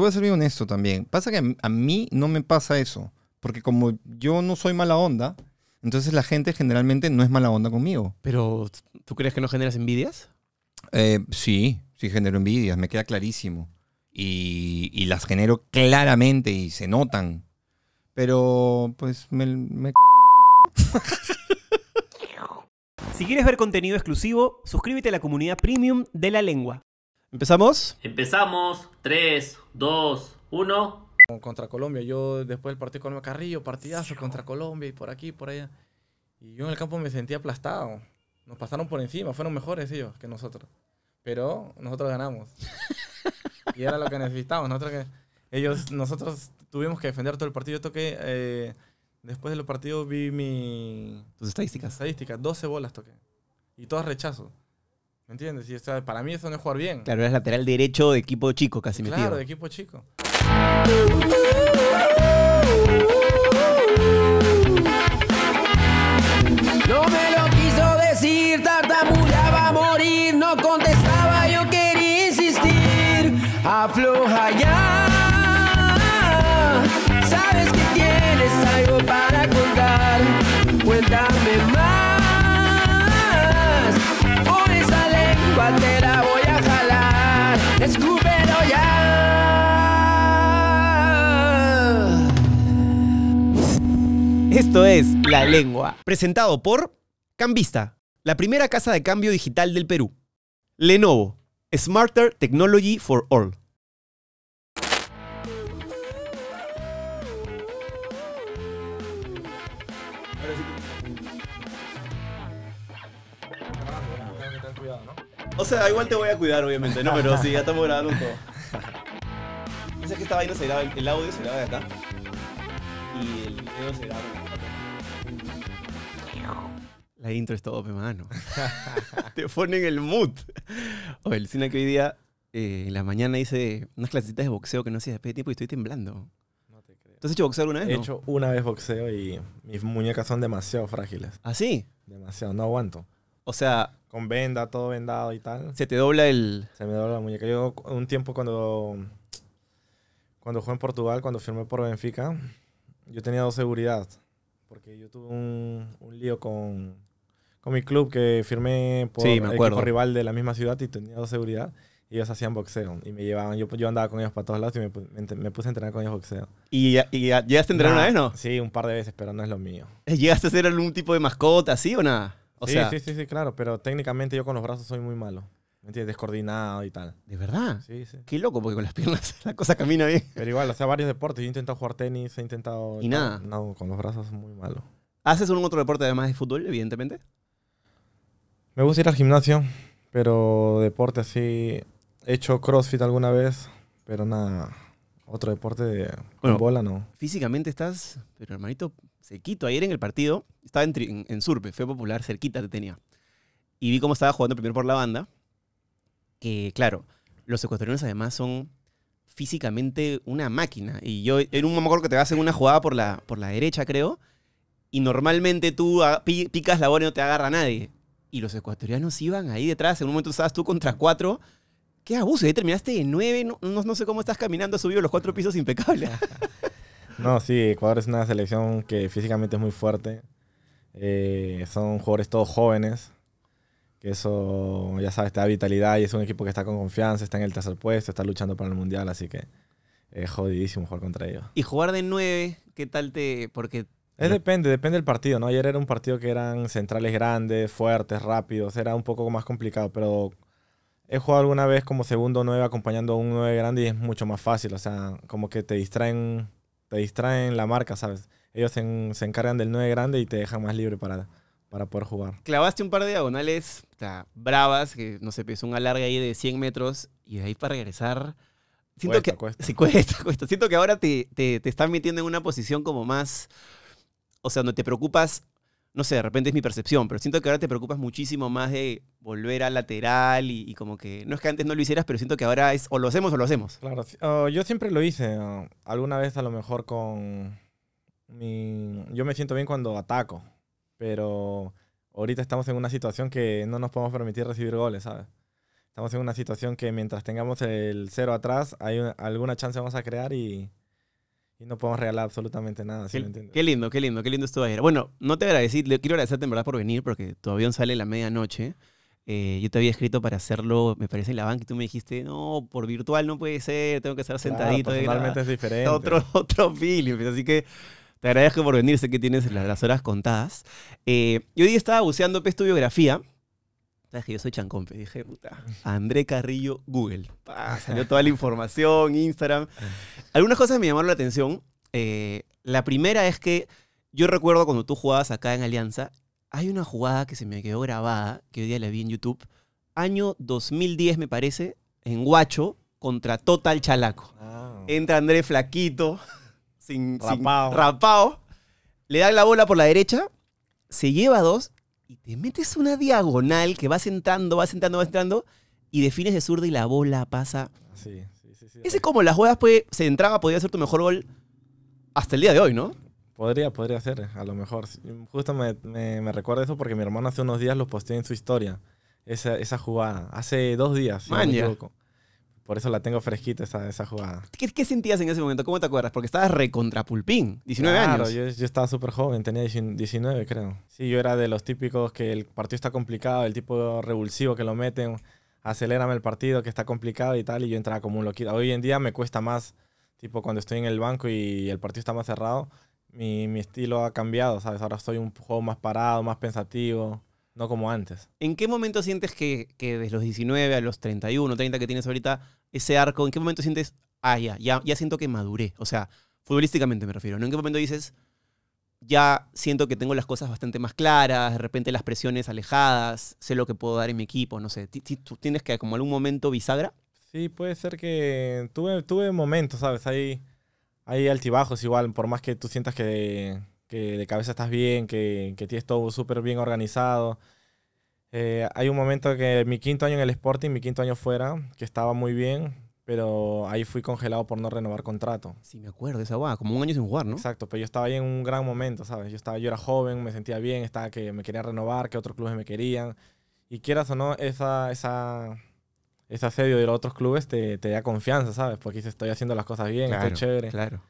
voy a ser bien honesto también. Pasa que a mí no me pasa eso. Porque como yo no soy mala onda, entonces la gente generalmente no es mala onda conmigo. Pero, ¿tú crees que no generas envidias? Eh, sí, sí genero envidias, me queda clarísimo. Y, las genero claramente y se notan. Pero, pues, me... me... si quieres ver contenido exclusivo, suscríbete a la comunidad premium de la lengua. ¿Empezamos? Empezamos. 3, 2, 1. Contra Colombia. Yo después del partido con Carrillo, partidazo contra Colombia y por aquí, por allá. Y yo en el campo me sentía aplastado. Nos pasaron por encima, fueron mejores ellos que nosotros. Pero nosotros ganamos. y era lo que necesitábamos. Nosotros, que, ellos, nosotros tuvimos que defender todo el partido. Yo toqué, eh, después del partido vi mi... Tus estadísticas. Estadísticas, 12 bolas toqué. Y todas rechazo. ¿Me entiendes? está, para mí eso no es jugar bien. Claro, es lateral derecho de equipo chico casi metido. Claro, de equipo chico. Esto es La Lengua, presentado por Cambista, la primera casa de cambio digital del Perú. Lenovo, Smarter Technology for All. O sea, igual te voy a cuidar, obviamente, ¿no? Pero sí, ya estamos grabando todo. Pensé que esta vaina se graba, el audio se graba de acá y el video se graba intro es todo, mi mano. Te ponen el mood. O el cine que hoy día, eh, en la mañana hice unas clasitas de boxeo que no hacía después de tiempo y estoy temblando. No ¿Tú has hecho boxeo alguna vez? He hecho una vez boxeo y mis muñecas son demasiado frágiles. ¿Ah, sí? Demasiado, no aguanto. O sea. Con venda, todo vendado y tal. Se te dobla el. Se me dobla la muñeca. Yo un tiempo cuando. Cuando jugué en Portugal, cuando firmé por Benfica, yo tenía dos seguridad. Porque yo tuve un lío con, mi club que firmé por sí, equipo rival de la misma ciudad y tenía dos seguridad. Y ellos hacían boxeo y me llevaban, yo, yo andaba con ellos para todos lados y me, puse a entrenar con ellos boxeo. ¿Y, y llegaste a entrenar una vez, no? Sí, un par de veces, pero no es lo mío. Eh, ¿Llegaste a ser algún tipo de mascota, así o nada? sí, sea... sí, sí, claro, pero técnicamente yo con los brazos soy muy malo. ¿Me entiendes? Descoordinado y tal. ¿De verdad? Sí, sí. Qué loco, porque con las piernas la cosa camina bien. Pero igual, o sea, varios deportes. Yo he intentado jugar tenis, he intentado. ¿Y nada? con los brazos muy malo. ¿Haces algún otro deporte además de fútbol, evidentemente? Me gusta ir al gimnasio, pero deporte así. He hecho crossfit alguna vez, pero nada. Otro deporte de bola, no. Físicamente estás, pero hermanito, sequito. Ayer en el partido, estaba en, Surpe, fue popular, cerquita te tenía. Y vi cómo estaba jugando primero por la banda. Que claro, los ecuatorianos además son físicamente una máquina. Y yo en un momento que te hacen una jugada por la, por la derecha, creo. Y normalmente tú picas la bola y no te agarra nadie y los ecuatorianos iban ahí detrás. En un momento estabas tú contra cuatro. Qué abuso. Y ahí terminaste de nueve. No, no, sé cómo estás caminando. Has subido los cuatro pisos impecables. no, sí. Ecuador es una selección que físicamente es muy fuerte. Eh, son jugadores todos jóvenes. Que eso, ya sabes, te da vitalidad y es un equipo que está con confianza, está en el tercer puesto, está luchando para el mundial, así que es jodidísimo jugar contra ellos. Y jugar de nueve, ¿qué tal te.? Porque es depende, depende del partido, ¿no? Ayer era un partido que eran centrales grandes, fuertes, rápidos, era un poco más complicado, pero he jugado alguna vez como segundo nueve acompañando a un nueve grande y es mucho más fácil, o sea, como que te distraen, te distraen la marca, ¿sabes? Ellos se, encargan del nueve grande y te dejan más libre para, para poder jugar. Clavaste un par de diagonales bravas, que no sé, es pues, un alargue ahí de 100 metros y de ahí para regresar... Siento que, Siento que ahora te, te, te están metiendo en una posición como más o sea, donde te preocupas, no sé, de repente es mi percepción, pero siento que ahora te preocupas muchísimo más de volver al lateral y, como que, no es que antes no lo hicieras, pero siento que ahora es o lo hacemos o lo hacemos. Claro, oh, yo siempre lo hice, alguna vez a lo mejor con mi... Yo me siento bien cuando ataco, pero ahorita estamos en una situación que no nos podemos permitir recibir goles, ¿sabes? Estamos en una situación que mientras tengamos el cero atrás, hay alguna chance vamos a crear y y no podemos regalar absolutamente nada. si lo entiendo. qué, lindo, qué lindo, qué lindo estuvo ayer. Bueno, no te agradecí, le quiero agradecerte en verdad por venir porque tu avión sale a la medianoche. Eh, yo te había escrito para hacerlo, me parece en la banca, y tú me dijiste, no, por virtual no puede ser, tengo que estar sentadito. Totalmente es diferente. Otro, otro pues, Así que te agradezco por venir, sé que tienes las, horas contadas. Eh, yo hoy estaba buceando pues, tu biografía Sabes que yo soy chancompe. Dije, puta, André Carrillo, Google. salió toda la información, Instagram. Algunas cosas me llamaron la atención. Eh, la primera es que yo recuerdo cuando tú jugabas acá en Alianza, hay una jugada que se me quedó grabada, que hoy día la vi en YouTube, año 2010 me parece, en Guacho, contra Total Chalaco. Ah. Entra André flaquito, sin rapado, le da la bola por la derecha, se lleva dos y te metes una diagonal que vas entrando, vas entrando, vas entrando y defines de zurda y la bola pasa. Sí, sí, sí. Ese como las jugadas pues, se entraba, podría ser tu mejor gol hasta el día de hoy, ¿no? Podría, podría ser, a lo mejor. Justo me, me, recuerda eso porque mi hermano hace unos días lo posteó en su historia, esa, jugada, hace dos días, si por eso la tengo fresquita esa, esa jugada. ¿Qué, sentías en ese momento? ¿Cómo te acuerdas? Porque estabas recontrapulpín, 19 años. Claro, yo, estaba súper joven, tenía 19 creo. Sí, yo era de los típicos que el partido está complicado, el tipo revulsivo que lo meten, acelérame el partido que está complicado y tal, y yo entraba como un loquito. Hoy en día me cuesta más, tipo cuando estoy en el banco y el partido está más cerrado, mi, estilo ha cambiado, ¿sabes? Ahora soy un juego más parado, más pensativo no como antes. ¿En qué momento sientes que, que desde los 19 a los 31, 30 que tienes ahorita, ese arco, en qué momento sientes, ah, ya, ya, siento que maduré? O sea, futbolísticamente me refiero, ¿no? ¿En qué momento dices, ya siento que tengo las cosas bastante más claras, de repente las presiones alejadas, sé lo que puedo dar en mi equipo, no sé. ¿Tú tienes que como algún momento bisagra? Sí, puede ser que tuve, tuve momentos, ¿sabes? hay altibajos igual, por más que tú sientas que que de cabeza estás bien, que, que tienes todo súper bien organizado. Eh, hay un momento que mi quinto año en el Sporting, mi quinto año fuera, que estaba muy bien, pero ahí fui congelado por no renovar contrato. Sí, me acuerdo, esa guada, como un año sin jugar, ¿no? Exacto, pero yo estaba ahí en un gran momento, ¿sabes? Yo, estaba, yo era joven, me sentía bien, estaba que me quería renovar, que otros clubes me querían. Y quieras o no, esa, esa, ese asedio de los otros clubes te, da confianza, ¿sabes? Porque dices, estoy haciendo las cosas bien, estoy chévere. Claro.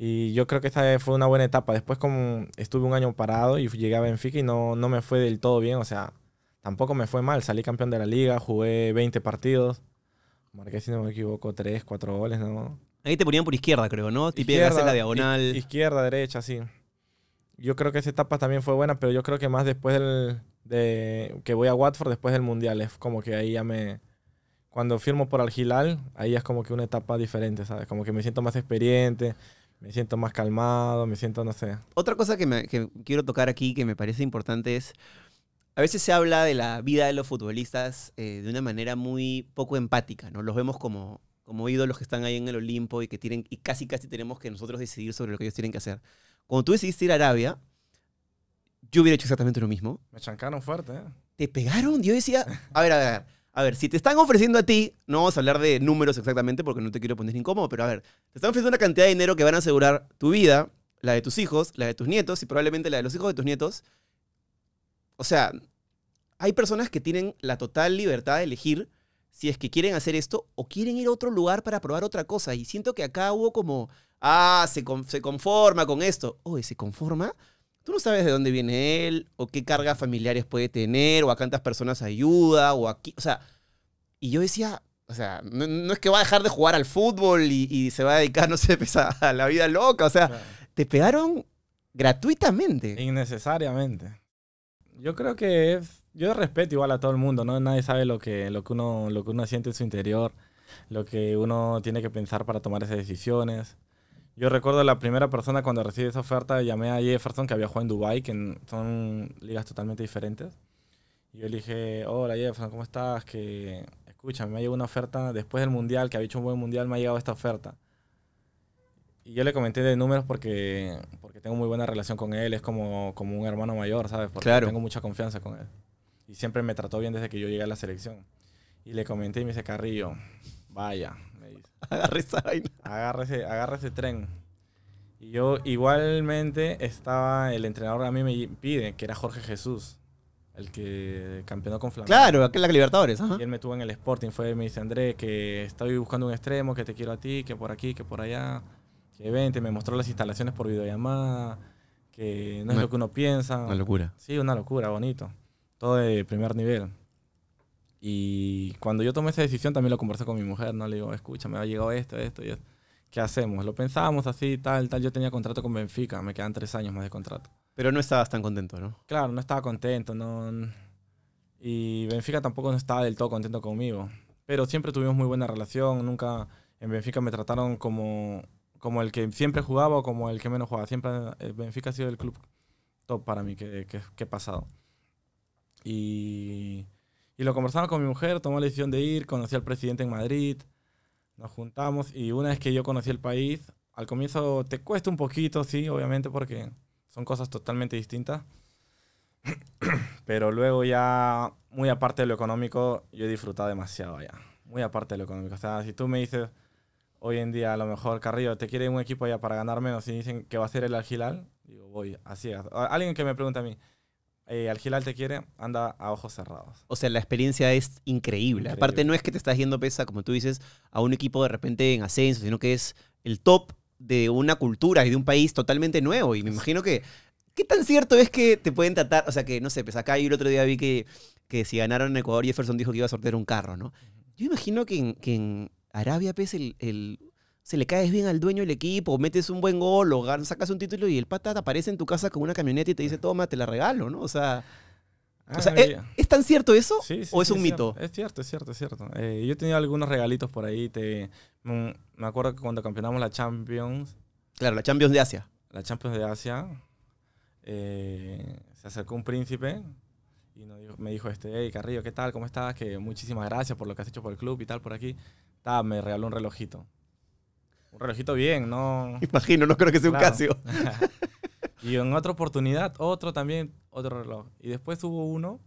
Y yo creo que esta fue una buena etapa. Después como estuve un año parado y llegué a Benfica y no, no me fue del todo bien. O sea, tampoco me fue mal. Salí campeón de la liga, jugué 20 partidos. Marqué, si no me equivoco, 3, 4 goles, ¿no? Ahí te ponían por izquierda, creo, ¿no? Te izquierda, la diagonal. Izquierda, derecha, sí. Yo creo que esa etapa también fue buena, pero yo creo que más después del... De, que voy a Watford después del Mundial. Es como que ahí ya me... Cuando firmo por Al Hilal, ahí es como que una etapa diferente, ¿sabes? Como que me siento más experiente me siento más calmado, me siento, no sé. Otra cosa que, quiero tocar aquí que me parece importante es, a veces se habla de la vida de los futbolistas eh, de una manera muy poco empática, ¿no? Los vemos como, como ídolos que están ahí en el Olimpo y que tienen, y casi casi tenemos que nosotros decidir sobre lo que ellos tienen que hacer. Cuando tú decidiste ir a Arabia, yo hubiera hecho exactamente lo mismo. Me chancaron fuerte, ¿eh? Te pegaron, yo decía, a ver, a ver a ver, si te están ofreciendo a ti, no vamos a hablar de números exactamente porque no te quiero poner incómodo, pero a ver, te están ofreciendo una cantidad de dinero que van a asegurar tu vida, la de tus hijos, la de tus nietos y probablemente la de los hijos de tus nietos. O sea, hay personas que tienen la total libertad de elegir si es que quieren hacer esto o quieren ir a otro lugar para probar otra cosa. Y siento que acá hubo como, ah, se, se conforma con esto. Oye, ¿se conforma? Tú no sabes de dónde viene él, o qué cargas familiares puede tener, o a cuántas personas ayuda, o aquí. O sea, y yo decía, o sea, no, es que va a dejar de jugar al fútbol y, se va a dedicar, no sé, pues, a, la vida loca. O sea, te pegaron gratuitamente. Innecesariamente. Yo creo que es, yo respeto igual a todo el mundo, ¿no? Nadie sabe lo que, lo que, uno, lo que uno siente en su interior, lo que uno tiene que pensar para tomar esas decisiones. Yo recuerdo la primera persona cuando recibí esa oferta, llamé a Jefferson, que había jugado en Dubai, que son ligas totalmente diferentes. Y yo le dije, hola Jefferson, ¿cómo estás? Que, escúchame, me ha llegado una oferta después del Mundial, que había hecho un buen Mundial, me ha llegado esta oferta. Y yo le comenté de números porque, porque tengo muy buena relación con él, es como, como un hermano mayor, ¿sabes? Porque tengo mucha confianza con él. Y siempre me trató bien desde que yo llegué a la selección. Y le comenté y me dice, Carrillo, vaya, agarre esa vaina. Agarre ese tren. Y yo igualmente estaba, el entrenador a mí me pide, que era Jorge Jesús, el que campeonó con Flamengo. Claro, aquel la Libertadores. Ajá. él me tuvo en el Sporting, fue, me dice, André, que estoy buscando un extremo, que te quiero a ti, que por aquí, que por allá, que vente, me mostró las instalaciones por videollamada, que no es lo que uno piensa. Una locura. Sí, una locura, bonito. Todo de primer nivel. Y cuando yo tomé esa decisión también lo conversé con mi mujer, ¿no? Le digo, escucha, me ha llegado esto, esto y esto. ¿Qué hacemos? Lo pensábamos así, tal, tal. Yo tenía contrato con Benfica, me quedan tres años más de contrato. Pero no estabas tan contento, ¿no? Claro, no estaba contento, no... Y Benfica tampoco estaba del todo contento conmigo. Pero siempre tuvimos muy buena relación, nunca... En Benfica me trataron como, como el que siempre jugaba o como el que menos jugaba. Siempre eh, Benfica ha sido el club top para mí que, que he pasado. Y y lo conversaba con mi mujer, tomó la decisión de ir, conocí al presidente en Madrid, nos juntamos y una vez que yo conocí el país, al comienzo te cuesta un poquito, sí, obviamente, porque son cosas totalmente distintas. Pero luego ya, muy aparte de lo económico, yo he disfrutado demasiado allá. Muy aparte de lo económico. O sea, si tú me dices hoy en día, a lo mejor, Carrillo, te quiere un equipo allá para ganar menos y dicen que va a ser el Al digo, voy, así. Es. Alguien que me pregunta a mí, eh, al Gilal te quiere, anda a ojos cerrados. O sea, la experiencia es increíble. Aparte, no es que te estás yendo pesa, como tú dices, a un equipo de repente en ascenso, sino que es el top de una cultura y de un país totalmente nuevo. Y me imagino que. ¿Qué tan cierto es que te pueden tratar? O sea, que no sé, pues acá yo el otro día vi que, que si ganaron en Ecuador, Jefferson dijo que iba a sortear un carro, ¿no? Yo imagino que en, Arabia, pues, el se le caes bien al dueño del equipo, metes un buen gol, o sacas un título y el pata aparece en tu casa con una camioneta y te dice, toma, te la regalo, ¿no? O sea, ah, ¿es, tan cierto eso sí, sí, o es un mito? es cierto, es cierto, es cierto. Eh, yo he tenido algunos regalitos por ahí. Te, mm, me, acuerdo que cuando campeonamos la Champions. Claro, la Champions de Asia. La Champions de Asia. Eh, se acercó un príncipe y me dijo, este, hey Carrillo, ¿qué tal? ¿Cómo estás? Que muchísimas gracias por lo que has hecho por el club y tal, por aquí. me regaló un relojito. Un relojito bien, ¿no? Imagino, no creo que sea un Casio. y en otra oportunidad, otro también, otro reloj. Y después hubo uno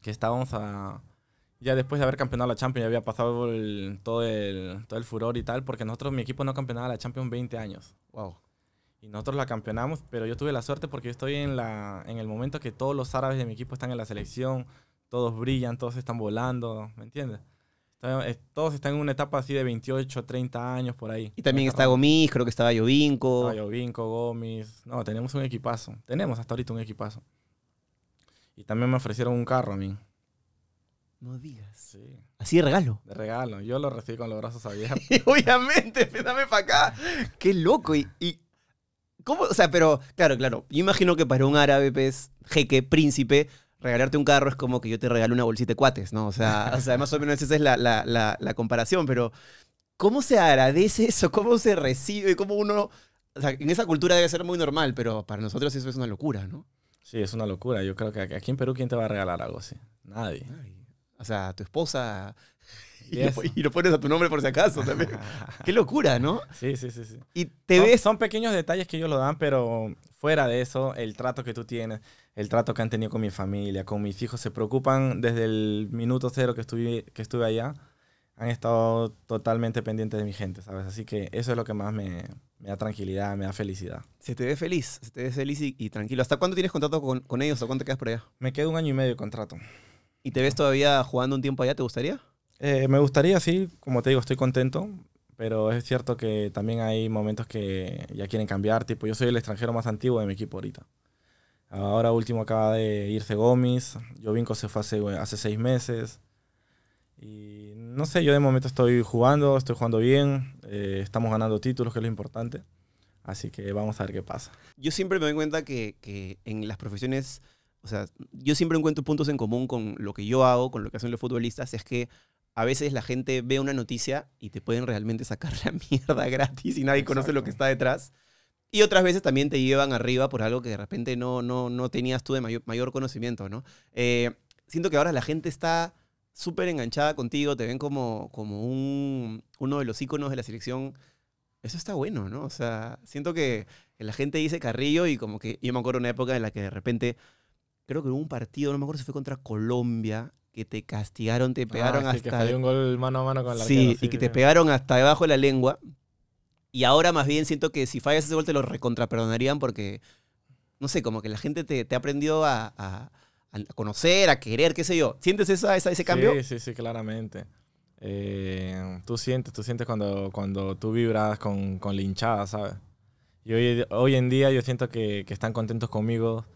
que estábamos a... Ya después de haber campeonado la Champions, ya había pasado todo, el, todo el furor y tal, porque nosotros, mi equipo no campeonaba la Champions 20 años. Wow. Y nosotros la campeonamos, pero yo tuve la suerte porque yo estoy en, la, en el momento que todos los árabes de mi equipo están en la selección, todos brillan, todos están volando, ¿me entiendes? Todos están en una etapa así de 28, 30 años por ahí. Y también está Gomis, creo que estaba Yovinco. Estaba Yovinco, Gomis. No, tenemos un equipazo. Tenemos hasta ahorita un equipazo. Y también me ofrecieron un carro a mí. No digas. Sí. Así de regalo. De regalo. Yo lo recibí con los brazos abiertos. Obviamente, dame para acá. Qué loco. Y, ¿Cómo? O sea, pero, claro, claro. Yo imagino que para un árabe, pues, jeque, príncipe, regalarte un carro es como que yo te regalo una bolsita de cuates, ¿no? O sea, más o menos esa es la, comparación, pero ¿cómo se agradece eso? ¿Cómo se recibe? ¿Cómo uno...? O sea, en esa cultura debe ser muy normal, pero para nosotros eso es una locura, ¿no? Sí, es una locura. Yo creo que aquí en Perú, ¿quién te va a regalar algo así? Nadie. O sea, tu esposa... Y, lo, pones a tu nombre por si acaso también. Qué locura, ¿no? Sí, sí, sí. Y te ves... Son pequeños detalles que ellos lo dan, pero fuera de eso, el trato que tú tienes, el trato que han tenido con mi familia, con mis hijos, se preocupan desde el minuto cero que estuve, que estuve allá. Han estado totalmente pendientes de mi gente, ¿sabes? Así que eso es lo que más me, da tranquilidad, me da felicidad. Si te ve feliz, se te ve feliz y, tranquilo. ¿Hasta cuándo tienes contrato con, ellos? o cuándo te quedas por allá? Me quedo un año y medio de contrato. ¿Y te ves todavía jugando un tiempo allá? ¿Te gustaría? Eh, me gustaría, sí. Como te digo, estoy contento. Pero es cierto que también hay momentos que ya quieren cambiar. Tipo, yo soy el extranjero más antiguo de mi equipo ahorita. Ahora último acaba de irse Gómez. Jovinko se fue hace, seis meses. Y no sé, yo de momento estoy jugando, estoy jugando bien. Eh, estamos ganando títulos, que es lo importante. Así que vamos a ver qué pasa. Yo siempre me doy cuenta que, que, en las profesiones, o sea, yo siempre encuentro puntos en común con lo que yo hago, con lo que hacen los futbolistas, es que a veces la gente ve una noticia y te pueden realmente sacar la mierda gratis y nadie conoce lo que está detrás. Y otras veces también te llevan arriba por algo que de repente no, no, no tenías tú de mayor, conocimiento, ¿no? Eh, siento que ahora la gente está súper enganchada contigo, te ven como, como uno de los íconos de la selección. Eso está bueno, ¿no? O sea, siento que la gente dice Carrillo y como que yo me acuerdo una época en la que de repente, creo que hubo un partido, no me acuerdo si fue contra Colombia, que te castigaron, te ah, pegaron hasta. Que un gol mano a mano sí, y que te pegaron hasta debajo de la lengua. Y ahora más bien siento que si fallas ese gol te lo recontraperdonarían porque, no sé, como que la gente te, aprendió a, a, conocer, a querer, qué sé yo. ¿Sientes esa, ese cambio? Sí, sí, sí, claramente. Eh, tú sientes, tú sientes cuando, cuando tú vibras con, con ¿sabes? Y hoy, hoy en día yo siento que, que están contentos conmigo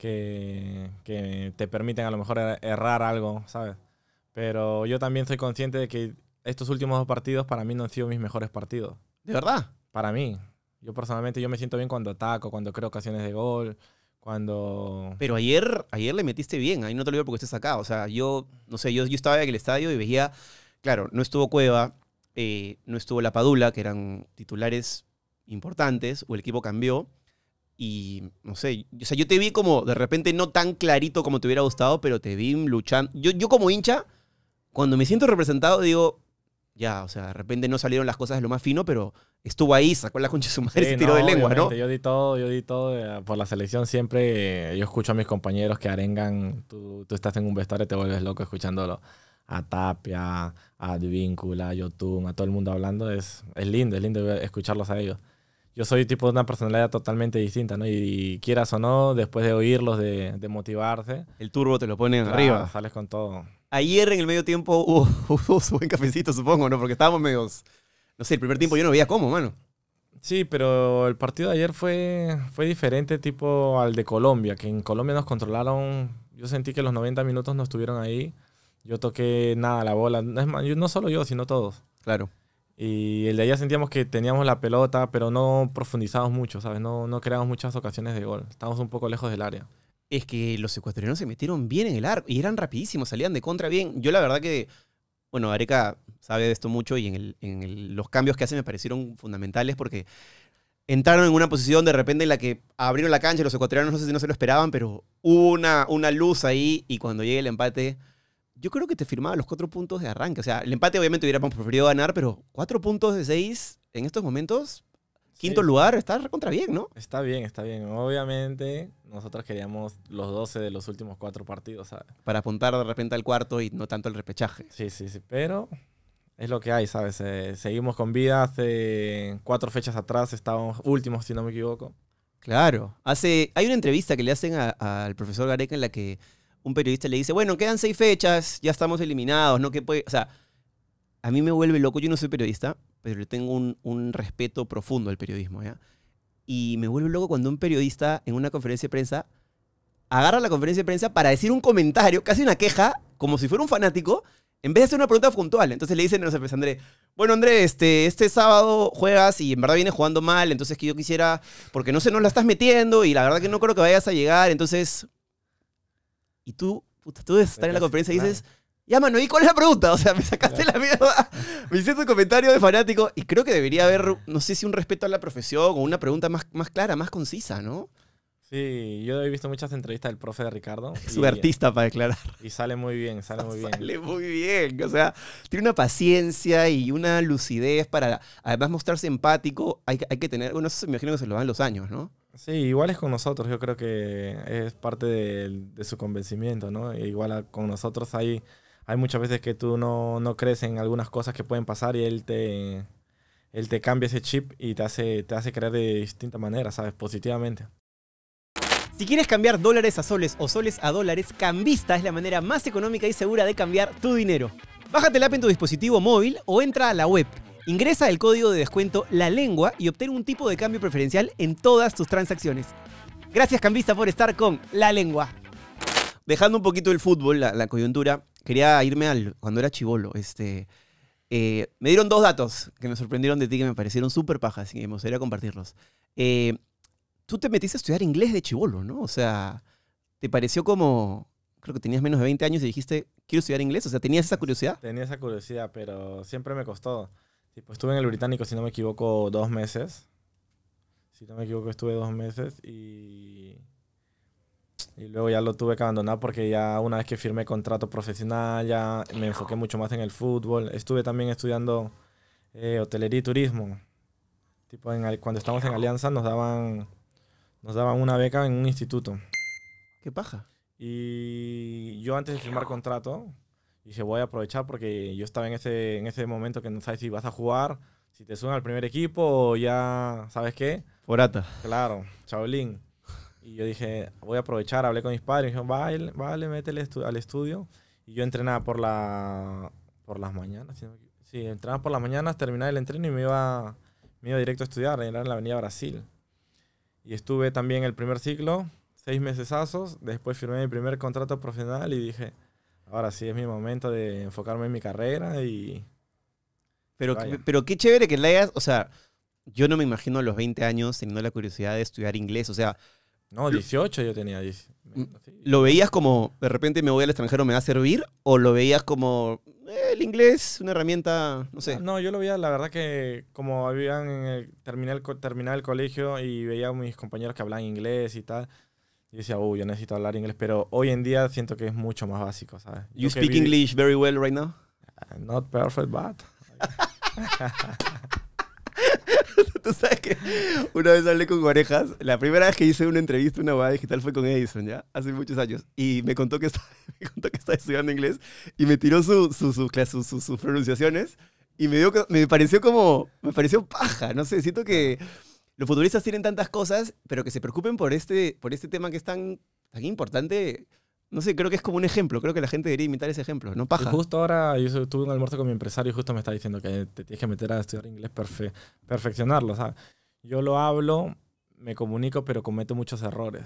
que, te permiten a lo mejor er-, errar algo, ¿sabes? Pero yo también soy consciente de que estos últimos dos partidos para mí no han sido mis mejores partidos. ¿De verdad? Para mí. Yo personalmente yo me siento bien cuando ataco, cuando creo ocasiones de gol, cuando... Pero ayer, ayer le metiste bien, ahí no te lo digo porque estés acá. O sea, yo, no sé, yo, yo estaba en el estadio y veía, claro, no estuvo Cueva, eh, no estuvo La Padula, que eran titulares importantes, o el equipo cambió. Y no sé, o sea, yo te vi como de repente no tan clarito como te hubiera gustado, pero te vi luchando. Yo, yo como hincha, cuando me siento representado, digo, ya, o sea, de repente no salieron las cosas de lo más fino, pero estuvo ahí, sacó la concha de su madre, se tiró de lengua, ¿no? Yo di todo, yo di todo. Eh, por la selección siempre eh, yo escucho a mis compañeros que arengan, tú, tú estás en un vestuario y te vuelves loco escuchándolo. A Tapia, a Advíncula, a Yotun, a todo el mundo hablando. Es, es lindo, es lindo escucharlos a ellos yo soy tipo de una personalidad totalmente distinta, ¿no? Y, quieras o no, después de oírlos, de, motivarte, motivarse. El turbo te lo ponen arriba. Sales con todo. Ayer en el medio tiempo hubo, un buen cafecito, supongo, ¿no? Porque estábamos medios. No sé, el primer tiempo yo no veía cómo, mano. Sí, pero el partido de ayer fue, fue diferente, tipo al de Colombia, que en Colombia nos controlaron. Yo sentí que los 90 minutos no estuvieron ahí. Yo toqué nada la bola. No, es no solo yo, sino todos. Claro. Y el de allá sentíamos que teníamos la pelota, pero no profundizamos mucho, ¿sabes? No, no creamos muchas ocasiones de gol. Estábamos un poco lejos del área. Es que los ecuatorianos se metieron bien en el arco y eran rapidísimos, salían de contra bien. Yo la verdad que, bueno, Areca sabe de esto mucho y en, los cambios que hace me parecieron fundamentales porque entraron en una posición de repente en la que abrieron la cancha, los ecuatorianos no sé si no se lo esperaban, pero hubo una, una luz ahí y cuando llega el empate, yo creo que te firmaba los cuatro puntos de arranque. O sea, el empate obviamente hubiéramos preferido ganar, pero cuatro puntos de seis en estos momentos, quinto lugar, está contra bien, ¿no? Está bien, está bien. Obviamente, nosotros queríamos los 12 de los últimos cuatro partidos, ¿sabes? Para apuntar de repente al cuarto y no tanto al repechaje. Sí, sí, sí. Pero es lo que hay, ¿sabes? Eh, seguimos con vida. Hace cuatro fechas atrás estábamos últimos, si no me equivoco. Claro. Hace, hay una entrevista que le hacen al profesor Gareca en la que un periodista le dice, bueno, quedan seis fechas, ya estamos eliminados, ¿no? Que puede? O sea, a mí me vuelve loco, yo no soy periodista, pero le tengo un, respeto profundo al periodismo, ¿ya? Y me vuelve loco cuando un periodista en una conferencia de prensa agarra la conferencia de prensa para decir un comentario, casi una queja, como si fuera un fanático, en vez de hacer una pregunta puntual. Entonces le dicen, no sé, pues André, bueno André, este, este sábado juegas y en verdad viene jugando mal, entonces que yo quisiera, porque no sé, no la estás metiendo y la verdad que no creo que vayas a llegar, entonces y tú, puta, tú debes estar en la conferencia y dices, ya, mano, ¿y cuál es la pregunta? O sea, me sacaste la mierda. Me hiciste un comentario de fanático y creo que debería haber, no sé si un respeto a la profesión o una pregunta más, más clara, más concisa, ¿no? Sí, yo he visto muchas entrevistas del profe de Ricardo. Su artista para declarar. Y sale muy bien, sale muy bien. Sale muy bien, o sea, tiene una paciencia y una lucidez para, además, mostrarse empático. Hay, que tener, bueno, eso me imagino que se lo van los años, ¿no? Sí, igual es con nosotros, yo creo que es parte de, su convencimiento, ¿no? E igual con nosotros hay, hay muchas veces que tú no, no, crees en algunas cosas que pueden pasar y él te, él te cambia ese chip y te hace, te hace creer de distinta manera, ¿sabes? Positivamente. Si quieres cambiar dólares a soles o soles a dólares, Cambista es la manera más económica y segura de cambiar tu dinero. Bájate la app en tu dispositivo móvil o entra a la web Ingresa el código de descuento La Lengua y obtén un tipo de cambio preferencial en todas tus transacciones. Gracias, cambista, por estar con La Lengua. Dejando un poquito el fútbol, la, coyuntura, quería irme al cuando era chivolo. Este, eh, me dieron dos datos que me sorprendieron de ti, que me parecieron súper pajas y me gustaría compartirlos. Eh, tú te metiste a estudiar inglés de chivolo, ¿no? O sea, te pareció como, creo que tenías menos de 20 años y dijiste, quiero estudiar inglés, o sea, tenías esa curiosidad. Tenía esa curiosidad, pero siempre me costó. Pues, estuve en el británico, si no me equivoco, dos meses. Si no me equivoco, estuve dos meses y. Y luego ya lo tuve que abandonar porque ya una vez que firmé contrato profesional, ya me enfoqué mucho más en el fútbol. Estuve también estudiando eh, hotelería y turismo. Tipo, cuando estábamos en Alianza nos daban, nos daban una beca en un instituto. ¿Qué paja? Y yo antes de firmar contrato, y dije, voy a aprovechar porque yo estaba en ese, en ese momento que no sabes si vas a jugar, si te suben al primer equipo o ya, ¿sabes qué? Forata. Claro, chaolín. Y yo dije, voy a aprovechar, hablé con mis padres, me dijeron, vale, vale, métele al estudio. Y yo entrenaba por, la, por las mañanas. Sí, entrenaba por las mañanas, terminaba el entreno y me iba, directo a estudiar, era en la Avenida Brasil. Y estuve también el primer ciclo, seis asos, después firmé mi primer contrato profesional y dije, Ahora sí es mi momento de enfocarme en mi carrera y. Pero, pero qué chévere que la hayas. O sea, yo no me imagino a los 20 años teniendo la curiosidad de estudiar inglés. O sea. No, 18 yo tenía. Mm, ¿Lo veías como de repente me voy al extranjero, me va a servir? ¿O lo veías como eh, el inglés, una herramienta, no sé? No, yo lo veía, la verdad que como habían en eh, el, el colegio y veía a mis compañeros que hablaban inglés y tal y decía, oh, yo necesito hablar inglés, pero hoy en día siento que es mucho más básico, ¿sabes? You yo speak English very well right now? Uh, not perfect, but. Tú sabes que una vez hablé con Orejas, la primera vez que hice una entrevista, una boda digital fue con Edison, ¿ya? Hace muchos años. Y me contó que estaba, me contó que estaba estudiando inglés y me tiró su, su, su, sus pronunciaciones y me, dio, me pareció como, me pareció paja, no sé, siento que los futbolistas tienen tantas cosas, pero que se preocupen por este, por este tema que es tan, importante. No sé, creo que es como un ejemplo. Creo que la gente debería imitar ese ejemplo, no paja. justo ahora yo en un almuerzo con mi empresario y justo me está diciendo que te tienes que meter a estudiar inglés, perfeccionarlo. O sea, yo lo hablo, me comunico, pero cometo muchos errores.